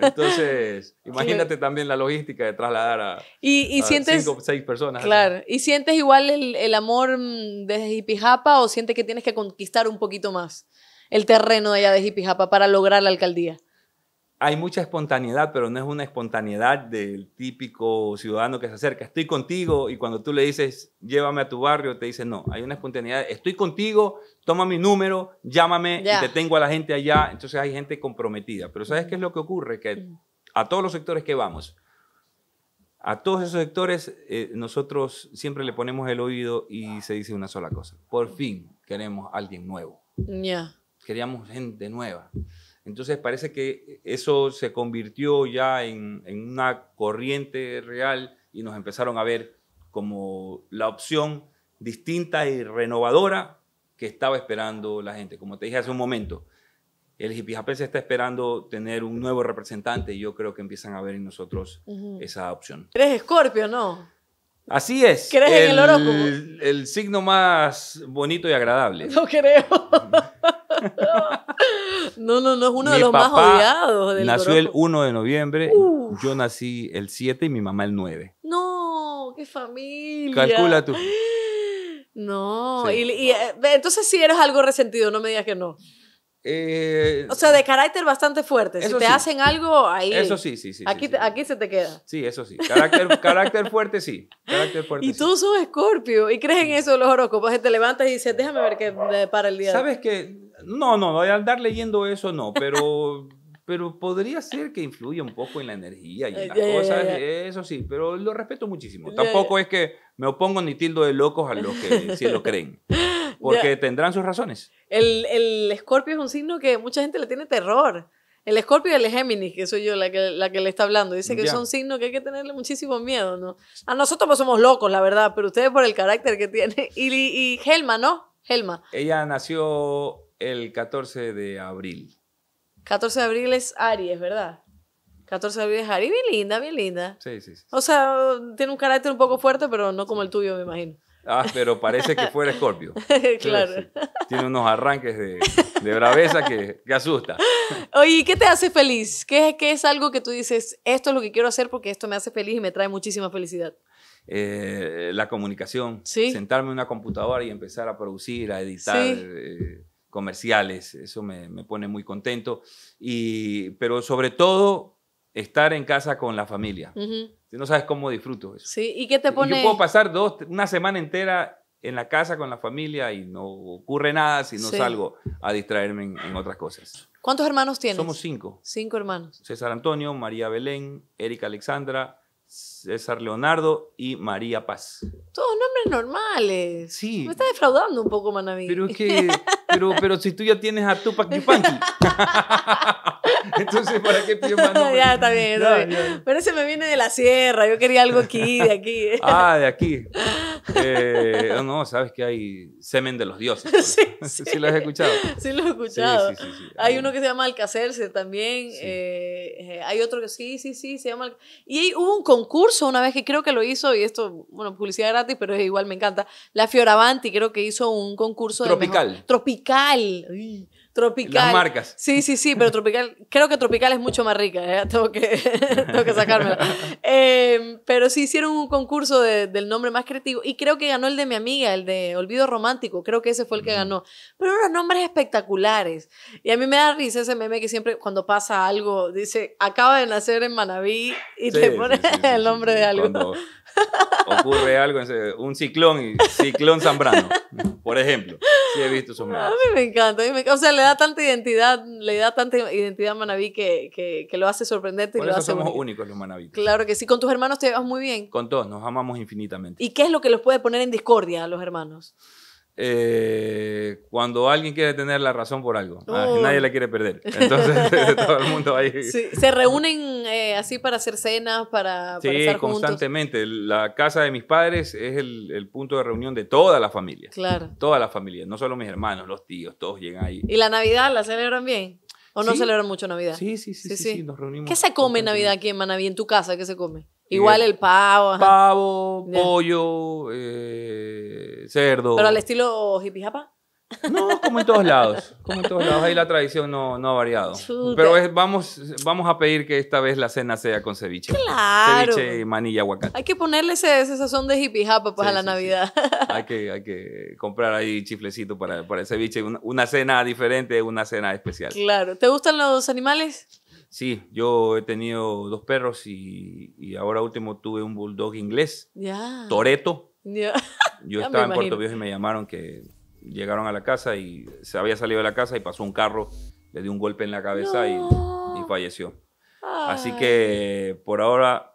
Entonces, imagínate también la logística de trasladar a, ¿Y, y sientes, seis personas. Claro. ¿Y sientes igual el, amor mm, desde Hipijapa o sientes que tienes que conquistar un poquito más? el terreno de allá de Jipijapa para lograr la alcaldía? Hay mucha espontaneidad, pero no es una espontaneidad del típico ciudadano que se acerca. Estoy contigo y cuando tú le dices, llévame a tu barrio, te dice, no, hay una espontaneidad. Estoy contigo, toma mi número, llámame y te tengo a la gente allá. Entonces hay gente comprometida. Pero ¿sabes qué es lo que ocurre? Que a todos los sectores que vamos, a todos esos sectores eh, nosotros siempre le ponemos el oído y se dice una sola cosa. Por fin queremos a alguien nuevo. Ya queríamos gente nueva. Entonces parece que eso se convirtió ya en, una corriente real y nos empezaron a ver como la opción distinta y renovadora que estaba esperando la gente. Como te dije hace un momento, el se está esperando tener un nuevo representante y yo creo que empiezan a ver en nosotros esa opción. ¿Eres escorpio, no? Así es. ¿Crees el, en el El, signo más bonito y agradable. No creo no, no, no, es uno de los más odiados. nació el 1 de noviembre, yo nací el 7 y mi mamá el 9. No, qué familia. Calcula tú. No, y, eh, entonces sí eres algo resentido, no me digas que no. Eh, o sea, de carácter bastante fuerte. Si te hacen algo, ahí. Eso sí, sí, sí. Aquí, aquí se te queda. Sí, eso sí. Carácter, fuerte, sí. Carácter fuerte, y tú sos Escorpio y crees en eso los horóscopos. Te levantas y dices, déjame ver qué para el día. ¿Sabes qué? No, no, Al andar leyendo eso, no. Pero, pero podría ser que influya un poco en la energía y en eh, las cosas. Eso sí, pero lo respeto muchísimo. Tampoco es que me opongo ni tildo de locos a los que sí lo creen. Porque tendrán sus razones. El, el escorpio es un signo que mucha gente le tiene terror. El escorpio y el Géminis, que soy yo la que, la que le está hablando, dice que son signos que hay que tenerle muchísimo miedo, ¿no? A nosotros pues somos locos, la verdad, pero ustedes por el carácter que tiene. Y, Helma, ¿no? Helma. Ella nació el 14 de abril. 14 de abril es Aries, ¿verdad? 14 de abril es Aries, bien linda, bien linda. sí, sí. O sea, tiene un carácter un poco fuerte, pero no como el tuyo, me imagino. Ah, pero parece que fuera Scorpio. claro. tiene unos arranques de, braveza que, asusta. Oye, ¿qué te hace feliz? ¿Qué, es algo que tú dices, esto es lo que quiero hacer porque esto me hace feliz y me trae muchísima felicidad? Eh, la comunicación. ¿Sí? Sentarme en una computadora y empezar a producir, a editar. Eh, comerciales, eso me, pone muy contento, y, pero sobre todo estar en casa con la familia. Este, no sabes cómo disfruto eso. Sí, ¿y qué te pone? Yo puedo pasar dos, una semana entera en la casa con la familia y no ocurre nada si no salgo a distraerme en, otras cosas. ¿Cuántos hermanos tienes? Somos cinco. Cinco hermanos. César Antonio, María Belén, Erika Alexandra, César Leonardo y María Paz. Todos nombres normales. Sí. Me estás defraudando un poco, Manaví. Pero es que, pero, pero si tú ya tienes a Tupac Yupanqui Entonces, ¿para qué pido más Ya, está bien, está Pero ese me viene de la sierra. Yo quería algo aquí, de aquí. ah, de aquí. Eh, no, sabes que hay semen de los dioses. Sí, lo has escuchado. Sí, lo he escuchado. hay ah. uno que se llama Alcacerse también. Eh, eh, hay otro que sí, sí, sí, se llama. Y hubo un concurso una vez que creo que lo hizo, y esto, bueno, publicidad gratis, pero igual me encanta. La Fioravanti creo que hizo un concurso. Tropical. tropical. Tropical. Las marcas. Sí, sí, sí, pero Tropical, creo que Tropical es mucho más rica, ¿eh? tengo, que, tengo que sacármela. Eh, pero sí hicieron un concurso del nombre más creativo y creo que ganó el de mi amiga, el de Olvido Romántico, creo que ese fue el que mm. ganó. Pero unos nombres espectaculares. Y a mí me da risa ese meme que siempre cuando pasa algo, dice, acaba de nacer en Manabí y pone el nombre de algo. ocurre algo, un ciclón y ciclón Zambrano, por ejemplo. Sí he visto esos memes. A mí me encanta, o sea, le da tanta identidad, le da tanta identidad a Manaví que, que, lo hace sorprendente. y lo hace somos únicos los Manaví Claro que sí, con tus hermanos te llevas muy bien. Con todos, nos amamos infinitamente. ¿Y qué es lo que los puede poner en discordia a los hermanos? eh, cuando alguien quiere tener la razón por algo, ah, oh. nadie la quiere perder. Entonces, todo el mundo ahí. Se reúnen eh, así para hacer cenas, para. Sí, constantemente. La casa de mis padres es el, punto de reunión de toda la familia. Claro. Toda la familia, no solo mis hermanos, los tíos, todos llegan ahí. ¿Y la Navidad la celebran bien? ¿O no celebran mucho Navidad? Sí sí sí, ¿Qué se come Navidad aquí en Manaví, en tu casa? ¿Qué se come? Igual el pavo. Pavo, pollo, eh, cerdo. ¿Pero al estilo hippie japa? No, como en todos lados. Como en todos lados. Ahí la tradición no, no ha variado. Pero vamos, vamos a pedir que esta vez la cena sea con ceviche. Claro. Ceviche, maní y aguacate. Hay que ponerle ese, ese sazón de hippie japa pues, a la Navidad. Hay, que, hay que comprar ahí chiflecito para, para el ceviche. Una, una cena diferente, una cena especial. Claro. ¿Te gustan los animales? Sí, yo he tenido dos perros y, ahora último tuve un bulldog inglés, Toreto. Yo estaba en Puerto Viejo y me llamaron que llegaron a la casa y se había salido de la casa y pasó un carro, le dio un golpe en la cabeza y, falleció. Así que por ahora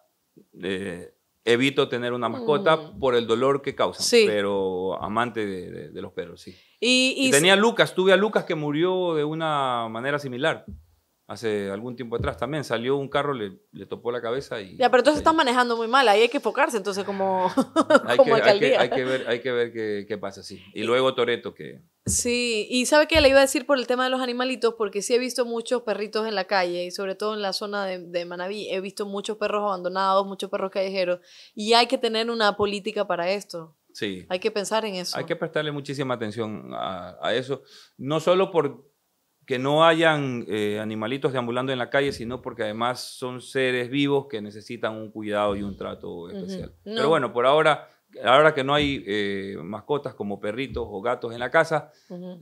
eh, evito tener una mascota mm. por el dolor que causa, pero amante de, los perros, sí. Y, tenía Lucas, tuve a Lucas que murió de una manera similar. Hace algún tiempo atrás también salió un carro, le, le topó la cabeza y... Ya, pero entonces están manejando muy mal, ahí hay que enfocarse, entonces como, hay que, Hay que, ver, hay que ver qué, qué pasa, sí. Y, luego Toreto, que... Sí, y ¿sabe qué? Le iba a decir por el tema de los animalitos, porque sí he visto muchos perritos en la calle, y sobre todo en la zona de, de Manaví, he visto muchos perros abandonados, muchos perros callejeros, y hay que tener una política para esto. Sí. Hay que pensar en eso. Hay que prestarle muchísima atención a, a eso, no solo por que no hayan eh, animalitos deambulando en la calle, sino porque además son seres vivos que necesitan un cuidado y un trato especial. Pero bueno, por ahora, ahora que no hay eh, mascotas como perritos o gatos en la casa,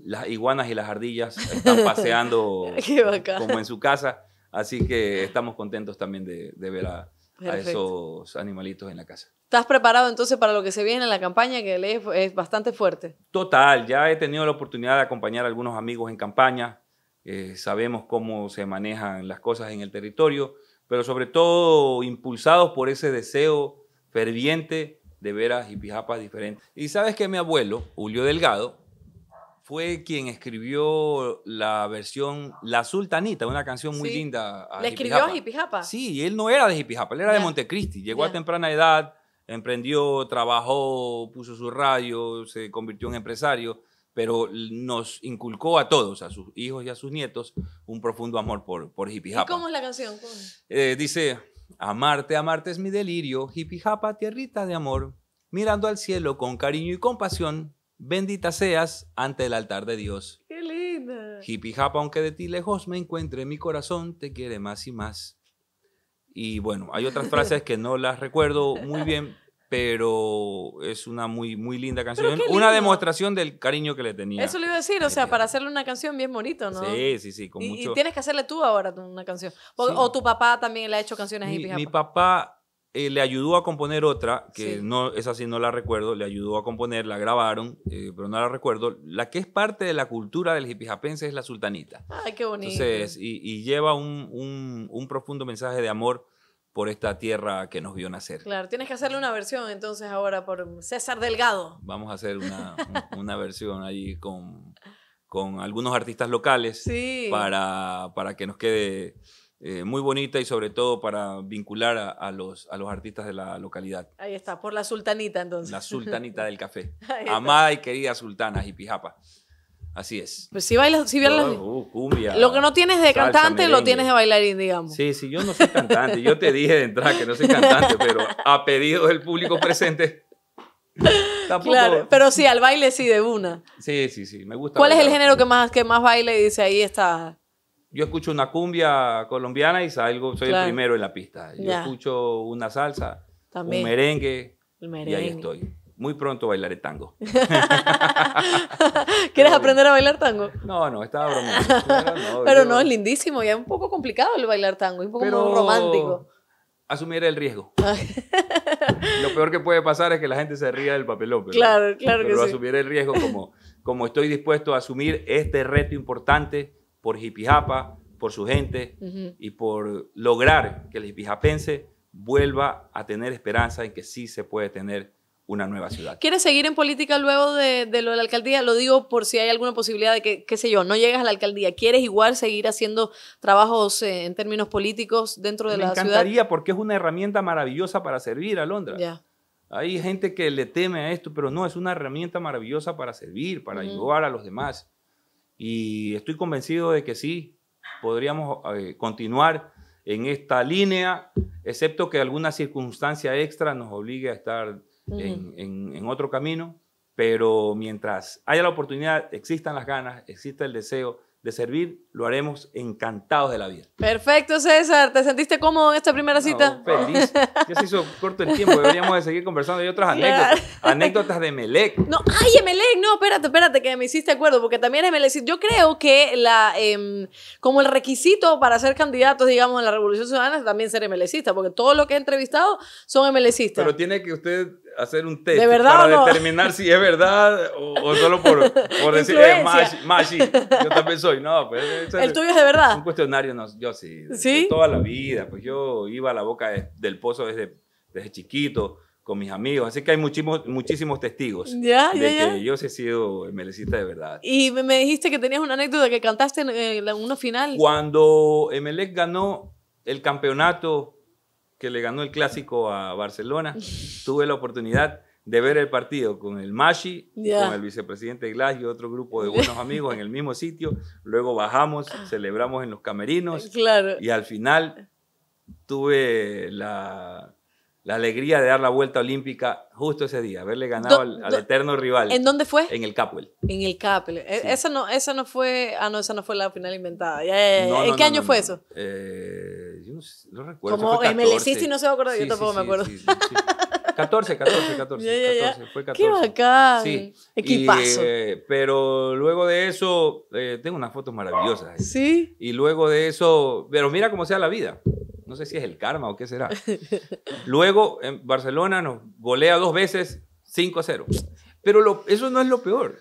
las iguanas y las ardillas están paseando como en su casa, así que estamos contentos también de, ver a, esos animalitos en la casa. ¿Estás preparado entonces para lo que se viene en la campaña, que es, es bastante fuerte? Total, ya he tenido la oportunidad de acompañar a algunos amigos en campaña, eh, sabemos cómo se manejan las cosas en el territorio, pero sobre todo impulsados por ese deseo ferviente de ver a Jipijapas diferentes. Y sabes que mi abuelo, Julio Delgado, fue quien escribió la versión La Sultanita, una canción muy linda. A ¿Le escribió a Jipijapa? Sí, él no era de Jipijapa, él era de Montecristi. Llegó a temprana edad, emprendió, trabajó, puso su radio, se convirtió en empresario pero nos inculcó a todos, a sus hijos y a sus nietos, un profundo amor por, por Jipijapa. cómo es la canción? Eh, dice, amarte, amarte es mi delirio, Japa, tierrita de amor, mirando al cielo con cariño y compasión, bendita seas ante el altar de Dios. ¡Qué linda! aunque de ti lejos me encuentre, mi corazón te quiere más y más. Y bueno, hay otras frases que no las recuerdo muy bien, pero es una muy, muy linda canción. Una demostración del cariño que le tenía. Eso le iba a decir, o sea, para hacerle una canción bien bonito, ¿no? Sí, sí, sí. Con mucho... y tienes que hacerle tú ahora una canción. O, tu papá también le ha hecho canciones mi, Mi papá eh, le ayudó a componer otra, que no, esa sí no la recuerdo, le ayudó a componer, la grabaron, eh, pero no la recuerdo. La que es parte de la cultura del hipijapense es la sultanita. Ay, qué bonito. Entonces, y, lleva un profundo mensaje de amor por esta tierra que nos vio nacer. Claro, tienes que hacerle una versión entonces ahora por César Delgado. Vamos a hacer una, una versión ahí con, con algunos artistas locales para, para que nos quede eh, muy bonita y sobre todo para vincular a, los, a los artistas de la localidad. Ahí está, por la sultanita entonces. La sultanita del café. Amada y querida sultana Jipijapa. Así es. Pues si bailas, si bailas. Uh, lo que no tienes de cantante lo tienes de bailarín, digamos. Sí, sí, yo no soy cantante. Yo te dije de entrada que no soy cantante, pero a pedido del público presente. Claro, pero sí, al baile sí, de una. Sí, sí, sí, me gusta. ¿Cuál es el género que más, que más baile y dice ahí está? Yo escucho una cumbia colombiana y salgo, soy el primero en la pista. Yo escucho una salsa, un merengue y ahí estoy muy pronto bailaré tango. ¿Quieres aprender a bailar tango? No, no, estaba bromeando. pero no, es lindísimo y es un poco complicado el bailar tango, es un poco romántico. Asumir el riesgo. Ah. Lo peor que puede pasar es que la gente se ría del papelón. Pero, claro, claro que sí. asumir el riesgo como, como estoy dispuesto a asumir este reto importante por Jipijapa, por su gente y por lograr que el jipijapense vuelva a tener esperanza en que sí se puede tener una nueva ciudad. ¿Quieres seguir en política luego de, lo de la alcaldía? Lo digo por si hay alguna posibilidad de que, qué sé yo, no llegas a la alcaldía. ¿Quieres igual seguir haciendo trabajos eh, en términos políticos dentro de la ciudad? Me encantaría porque es una herramienta maravillosa para servir a Londres. Hay gente que le teme a esto, pero no, es una herramienta maravillosa para servir, para ayudar a los demás. Y estoy convencido de que sí, podríamos eh, continuar en esta línea, excepto que alguna circunstancia extra nos obligue a estar en, otro camino, pero mientras haya la oportunidad, existan las ganas, exista el deseo de servir, lo haremos encantados de la vida. Perfecto, César. ¿Te sentiste cómodo en esta primera cita? feliz. Ya se hizo corto el tiempo, deberíamos de seguir conversando. Hay otras anécdotas, anécdotas de Melec. No, ay, Melec, no, espérate, espérate, que me hiciste acuerdo, porque también es Melec. Yo creo que la, em, como el requisito para ser candidato digamos, en la Revolución Ciudadana es también ser melecista porque todo lo que he entrevistado son melecistas. Pero tiene que usted hacer un test ¿De verdad para determinar si es verdad o, solo por, por decir, eh, más yo también soy. No, pues, eh, ¿El, tuyo es de verdad? Un cuestionario, yo sí. ¿Sí? toda la vida, pues yo iba a la boca del pozo desde, desde chiquito con mis amigos, así que hay muchísimos, muchísimos testigos ya, de que yo sí he sido emelecista de verdad. Y me dijiste que tenías una anécdota que cantaste en, uno uno final. Cuando Emelec ganó el campeonato que le ganó el clásico a Barcelona, tuve la oportunidad de ver el partido con el Mashi, con el vicepresidente Glass y otro grupo de buenos amigos en el mismo sitio. Luego bajamos, ah. celebramos en los camerinos. Y al final tuve la la alegría de dar la vuelta olímpica justo ese día, haberle ganado al, eterno rival. ¿En dónde fue? En el Capwell. En el Capwell. E, esa, no, esa no fue, ah no, esa no fue la final inventada. ¿En qué año fue eso? yo no, recuerdo. Como MLC, si y no se va a acordar, yo tampoco me acuerdo. 14, 14, 14, 14, fue 14. Qué bacán. Sí. Equipazo. Eh, pero luego de eso, eh, tengo unas fotos maravillosas. Sí. Y luego de eso, pero mira cómo sea la vida. No sé si es el karma o qué será. Luego, en Barcelona nos golea dos veces 5 a 0. Pero eso no es lo peor.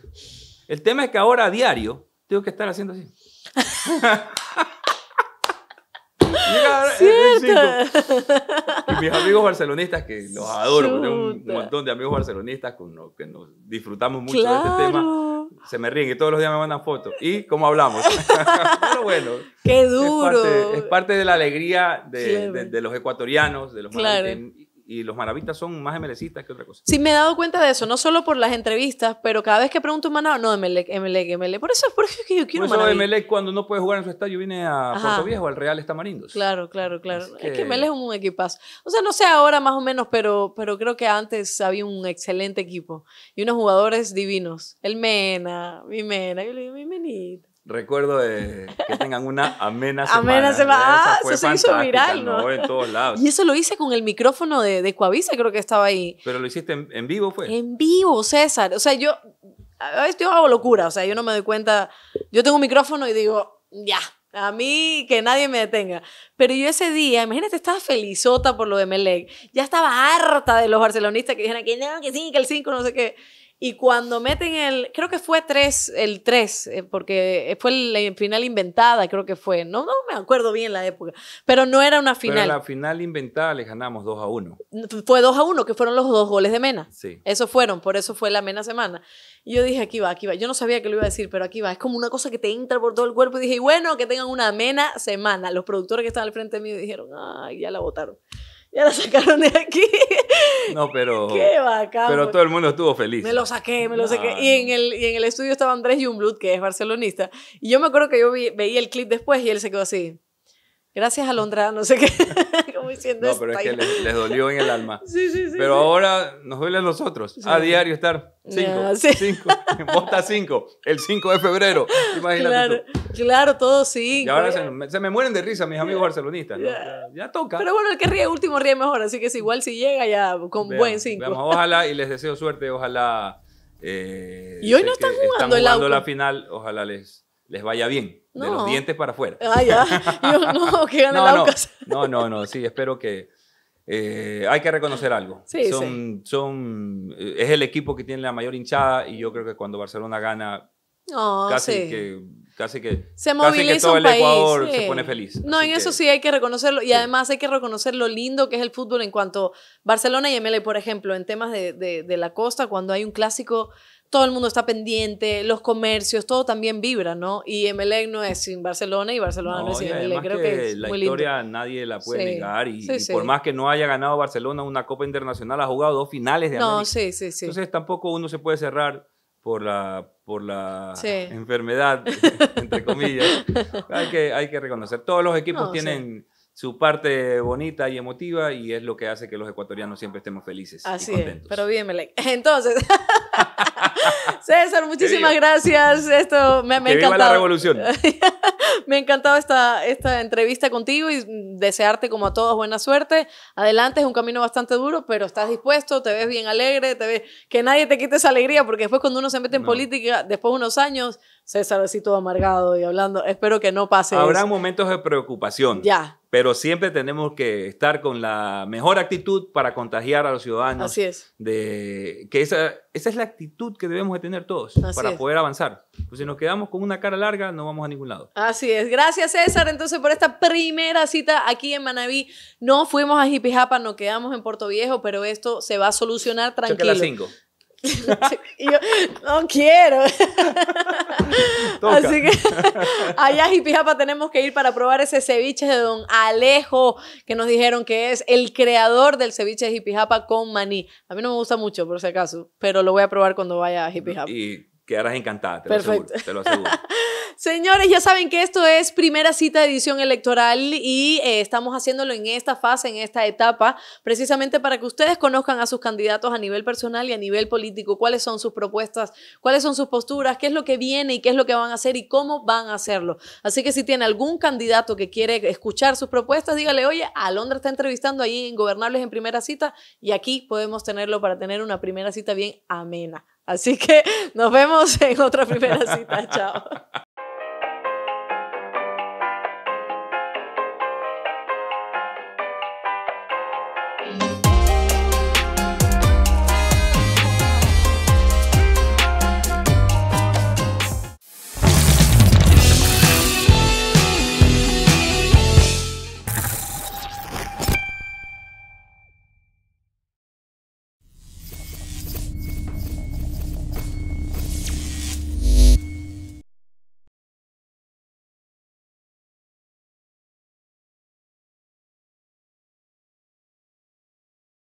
El tema es que ahora a diario tengo que estar haciendo así. Eh, eh, y mis amigos barcelonistas, que los adoro, un montón de amigos barcelonistas con los que nos disfrutamos mucho de este tema, se me ríen y todos los días me mandan fotos. ¿Y como hablamos? Pero bueno. ¡Qué duro! Es parte, de la alegría de, los ecuatorianos, de los claro y los maravistas son más emelecistas que otra cosa. Sí, me he dado cuenta de eso, no solo por las entrevistas, pero cada vez que pregunto un manado, no, Emelec, Emelec, Emelec. Por eso, por eso es que yo quiero por Emelec cuando no puede jugar en su estadio viene a Puerto Viejo, al Real Estamarindos. Claro, claro, claro. Es que Emelec es un equipazo. O sea, no sé ahora más o menos, pero, pero creo que antes había un excelente equipo y unos jugadores divinos. El Mena, mi Mena, yo le digo, mi Menita. Recuerdo eh, que tengan una amena semana. Amena semana. Ah, eso se hizo viral, ¿no? En todos lados. Y eso lo hice con el micrófono de, de Coavisa, creo que estaba ahí. Pero lo hiciste en, vivo, fue. Pues. En vivo, César. O sea, yo, a veces yo hago locura, o sea, yo no me doy cuenta. Yo tengo un micrófono y digo, ya, a mí que nadie me detenga. Pero yo ese día, imagínate, estaba felizota por lo de Melec. Ya estaba harta de los barcelonistas que dijeron que no, que sí, que el 5, no sé qué. Y cuando meten el, creo que fue tres el 3, eh, porque eh, fue la final inventada, creo que fue, no, no me acuerdo bien la época, pero no era una final. Pero la final inventada les ganamos 2 a 1. Fue 2 a 1, que fueron los dos goles de Mena. Sí. Eso fueron, por eso fue la Mena semana. Y yo dije, aquí va, aquí va. Yo no sabía que lo iba a decir, pero aquí va. Es como una cosa que te entra por todo el cuerpo. Y dije, bueno, que tengan una Mena semana. Los productores que estaban al frente mío dijeron, ay, ya la votaron ya la sacaron de aquí. No, pero. Pero pues. todo el mundo estuvo feliz. Me lo saqué, me lo saqué. Y, en el, y en el estudio estaba Andrés Jumblut, que es barcelonista. Y yo me acuerdo que yo vi, veía el clip después y él se quedó así. Gracias, Alondra, no sé qué. Como diciendo no, pero es que les, dolió en el alma. Sí, sí, sí. Pero ahora nos duele a nosotros. A diario estar. Cinco. Cinco. cinco. El 5 de febrero. Imagínate. Claro, claro todo sí. Y ahora se, me mueren de risa mis amigos barcelonistas. Ya, toca. Pero bueno, el que ríe último ríe mejor. Así que si igual si llega ya con buen 5. Ojalá y les deseo suerte. Ojalá. Eh, y hoy no están jugando, están jugando la final. Ojalá les les vaya bien, de los dientes para afuera. Ah, no, que gane no, la no, no, no, no, sí, espero que... Eh, hay que reconocer algo. Sí, son, sí. son, eh, es el equipo que tiene la mayor hinchada y yo creo que cuando Barcelona gana, casi que casi que se moviliza todo el país, se pone feliz. No, en eso sí hay que reconocerlo y además hay que reconocer lo lindo que es el fútbol en cuanto Barcelona y Ml por ejemplo, en temas de, de, la costa, cuando hay un clásico todo el mundo está pendiente, los comercios, todo también vibra, ¿no? Y MLE no es sin Barcelona y Barcelona no, es sin MLE, Creo que, la historia nadie la puede negar y, por más que no haya ganado Barcelona una Copa Internacional, ha jugado dos finales de no, sí. Entonces tampoco uno se puede cerrar por la, por la enfermedad, entre comillas. hay, que, hay que reconocer. Todos los equipos tienen su parte bonita y emotiva y es lo que hace que los ecuatorianos siempre estemos felices. Así y contentos. es, pero bien, Melec. Entonces, César, muchísimas gracias. Esto me, ha encantado. la revolución. me ha encantado esta, esta entrevista contigo y desearte como a todos buena suerte. Adelante, es un camino bastante duro, pero estás dispuesto, te ves bien alegre, te ves que nadie te quite esa alegría, porque después cuando uno se mete en política, después de unos años, César así todo amargado y hablando. Espero que no pase. Habrá momentos de preocupación. Ya. Pero siempre tenemos que estar con la mejor actitud para contagiar a los ciudadanos. Así es. De, que esa, esa es la actitud que debemos de tener todos para poder avanzar. Pues si nos quedamos con una cara larga, no vamos a ningún lado. Así es. Gracias, César, entonces por esta primera cita aquí en Manabí. No fuimos a Jipijapa, nos quedamos en Puerto Viejo, pero esto se va a solucionar tranquilo. las y yo, no quiero. Así que allá y Pijapa tenemos que ir para probar ese ceviche de don Alejo, que nos dijeron que es el creador del ceviche de Jipijapa con maní. A mí no me gusta mucho, por si acaso, pero lo voy a probar cuando vaya a Jipijapa. Y quedarás encantada, te lo aseguro. Señores, ya saben que esto es primera cita de edición electoral y eh, estamos haciéndolo en esta fase, en esta etapa, precisamente para que ustedes conozcan a sus candidatos a nivel personal y a nivel político, cuáles son sus propuestas, cuáles son sus posturas, qué es lo que viene y qué es lo que van a hacer y cómo van a hacerlo. Así que si tiene algún candidato que quiere escuchar sus propuestas, dígale, oye, Alondra está entrevistando ahí en Gobernables en primera cita y aquí podemos tenerlo para tener una primera cita bien amena. Así que nos vemos en otra primera cita. Chao.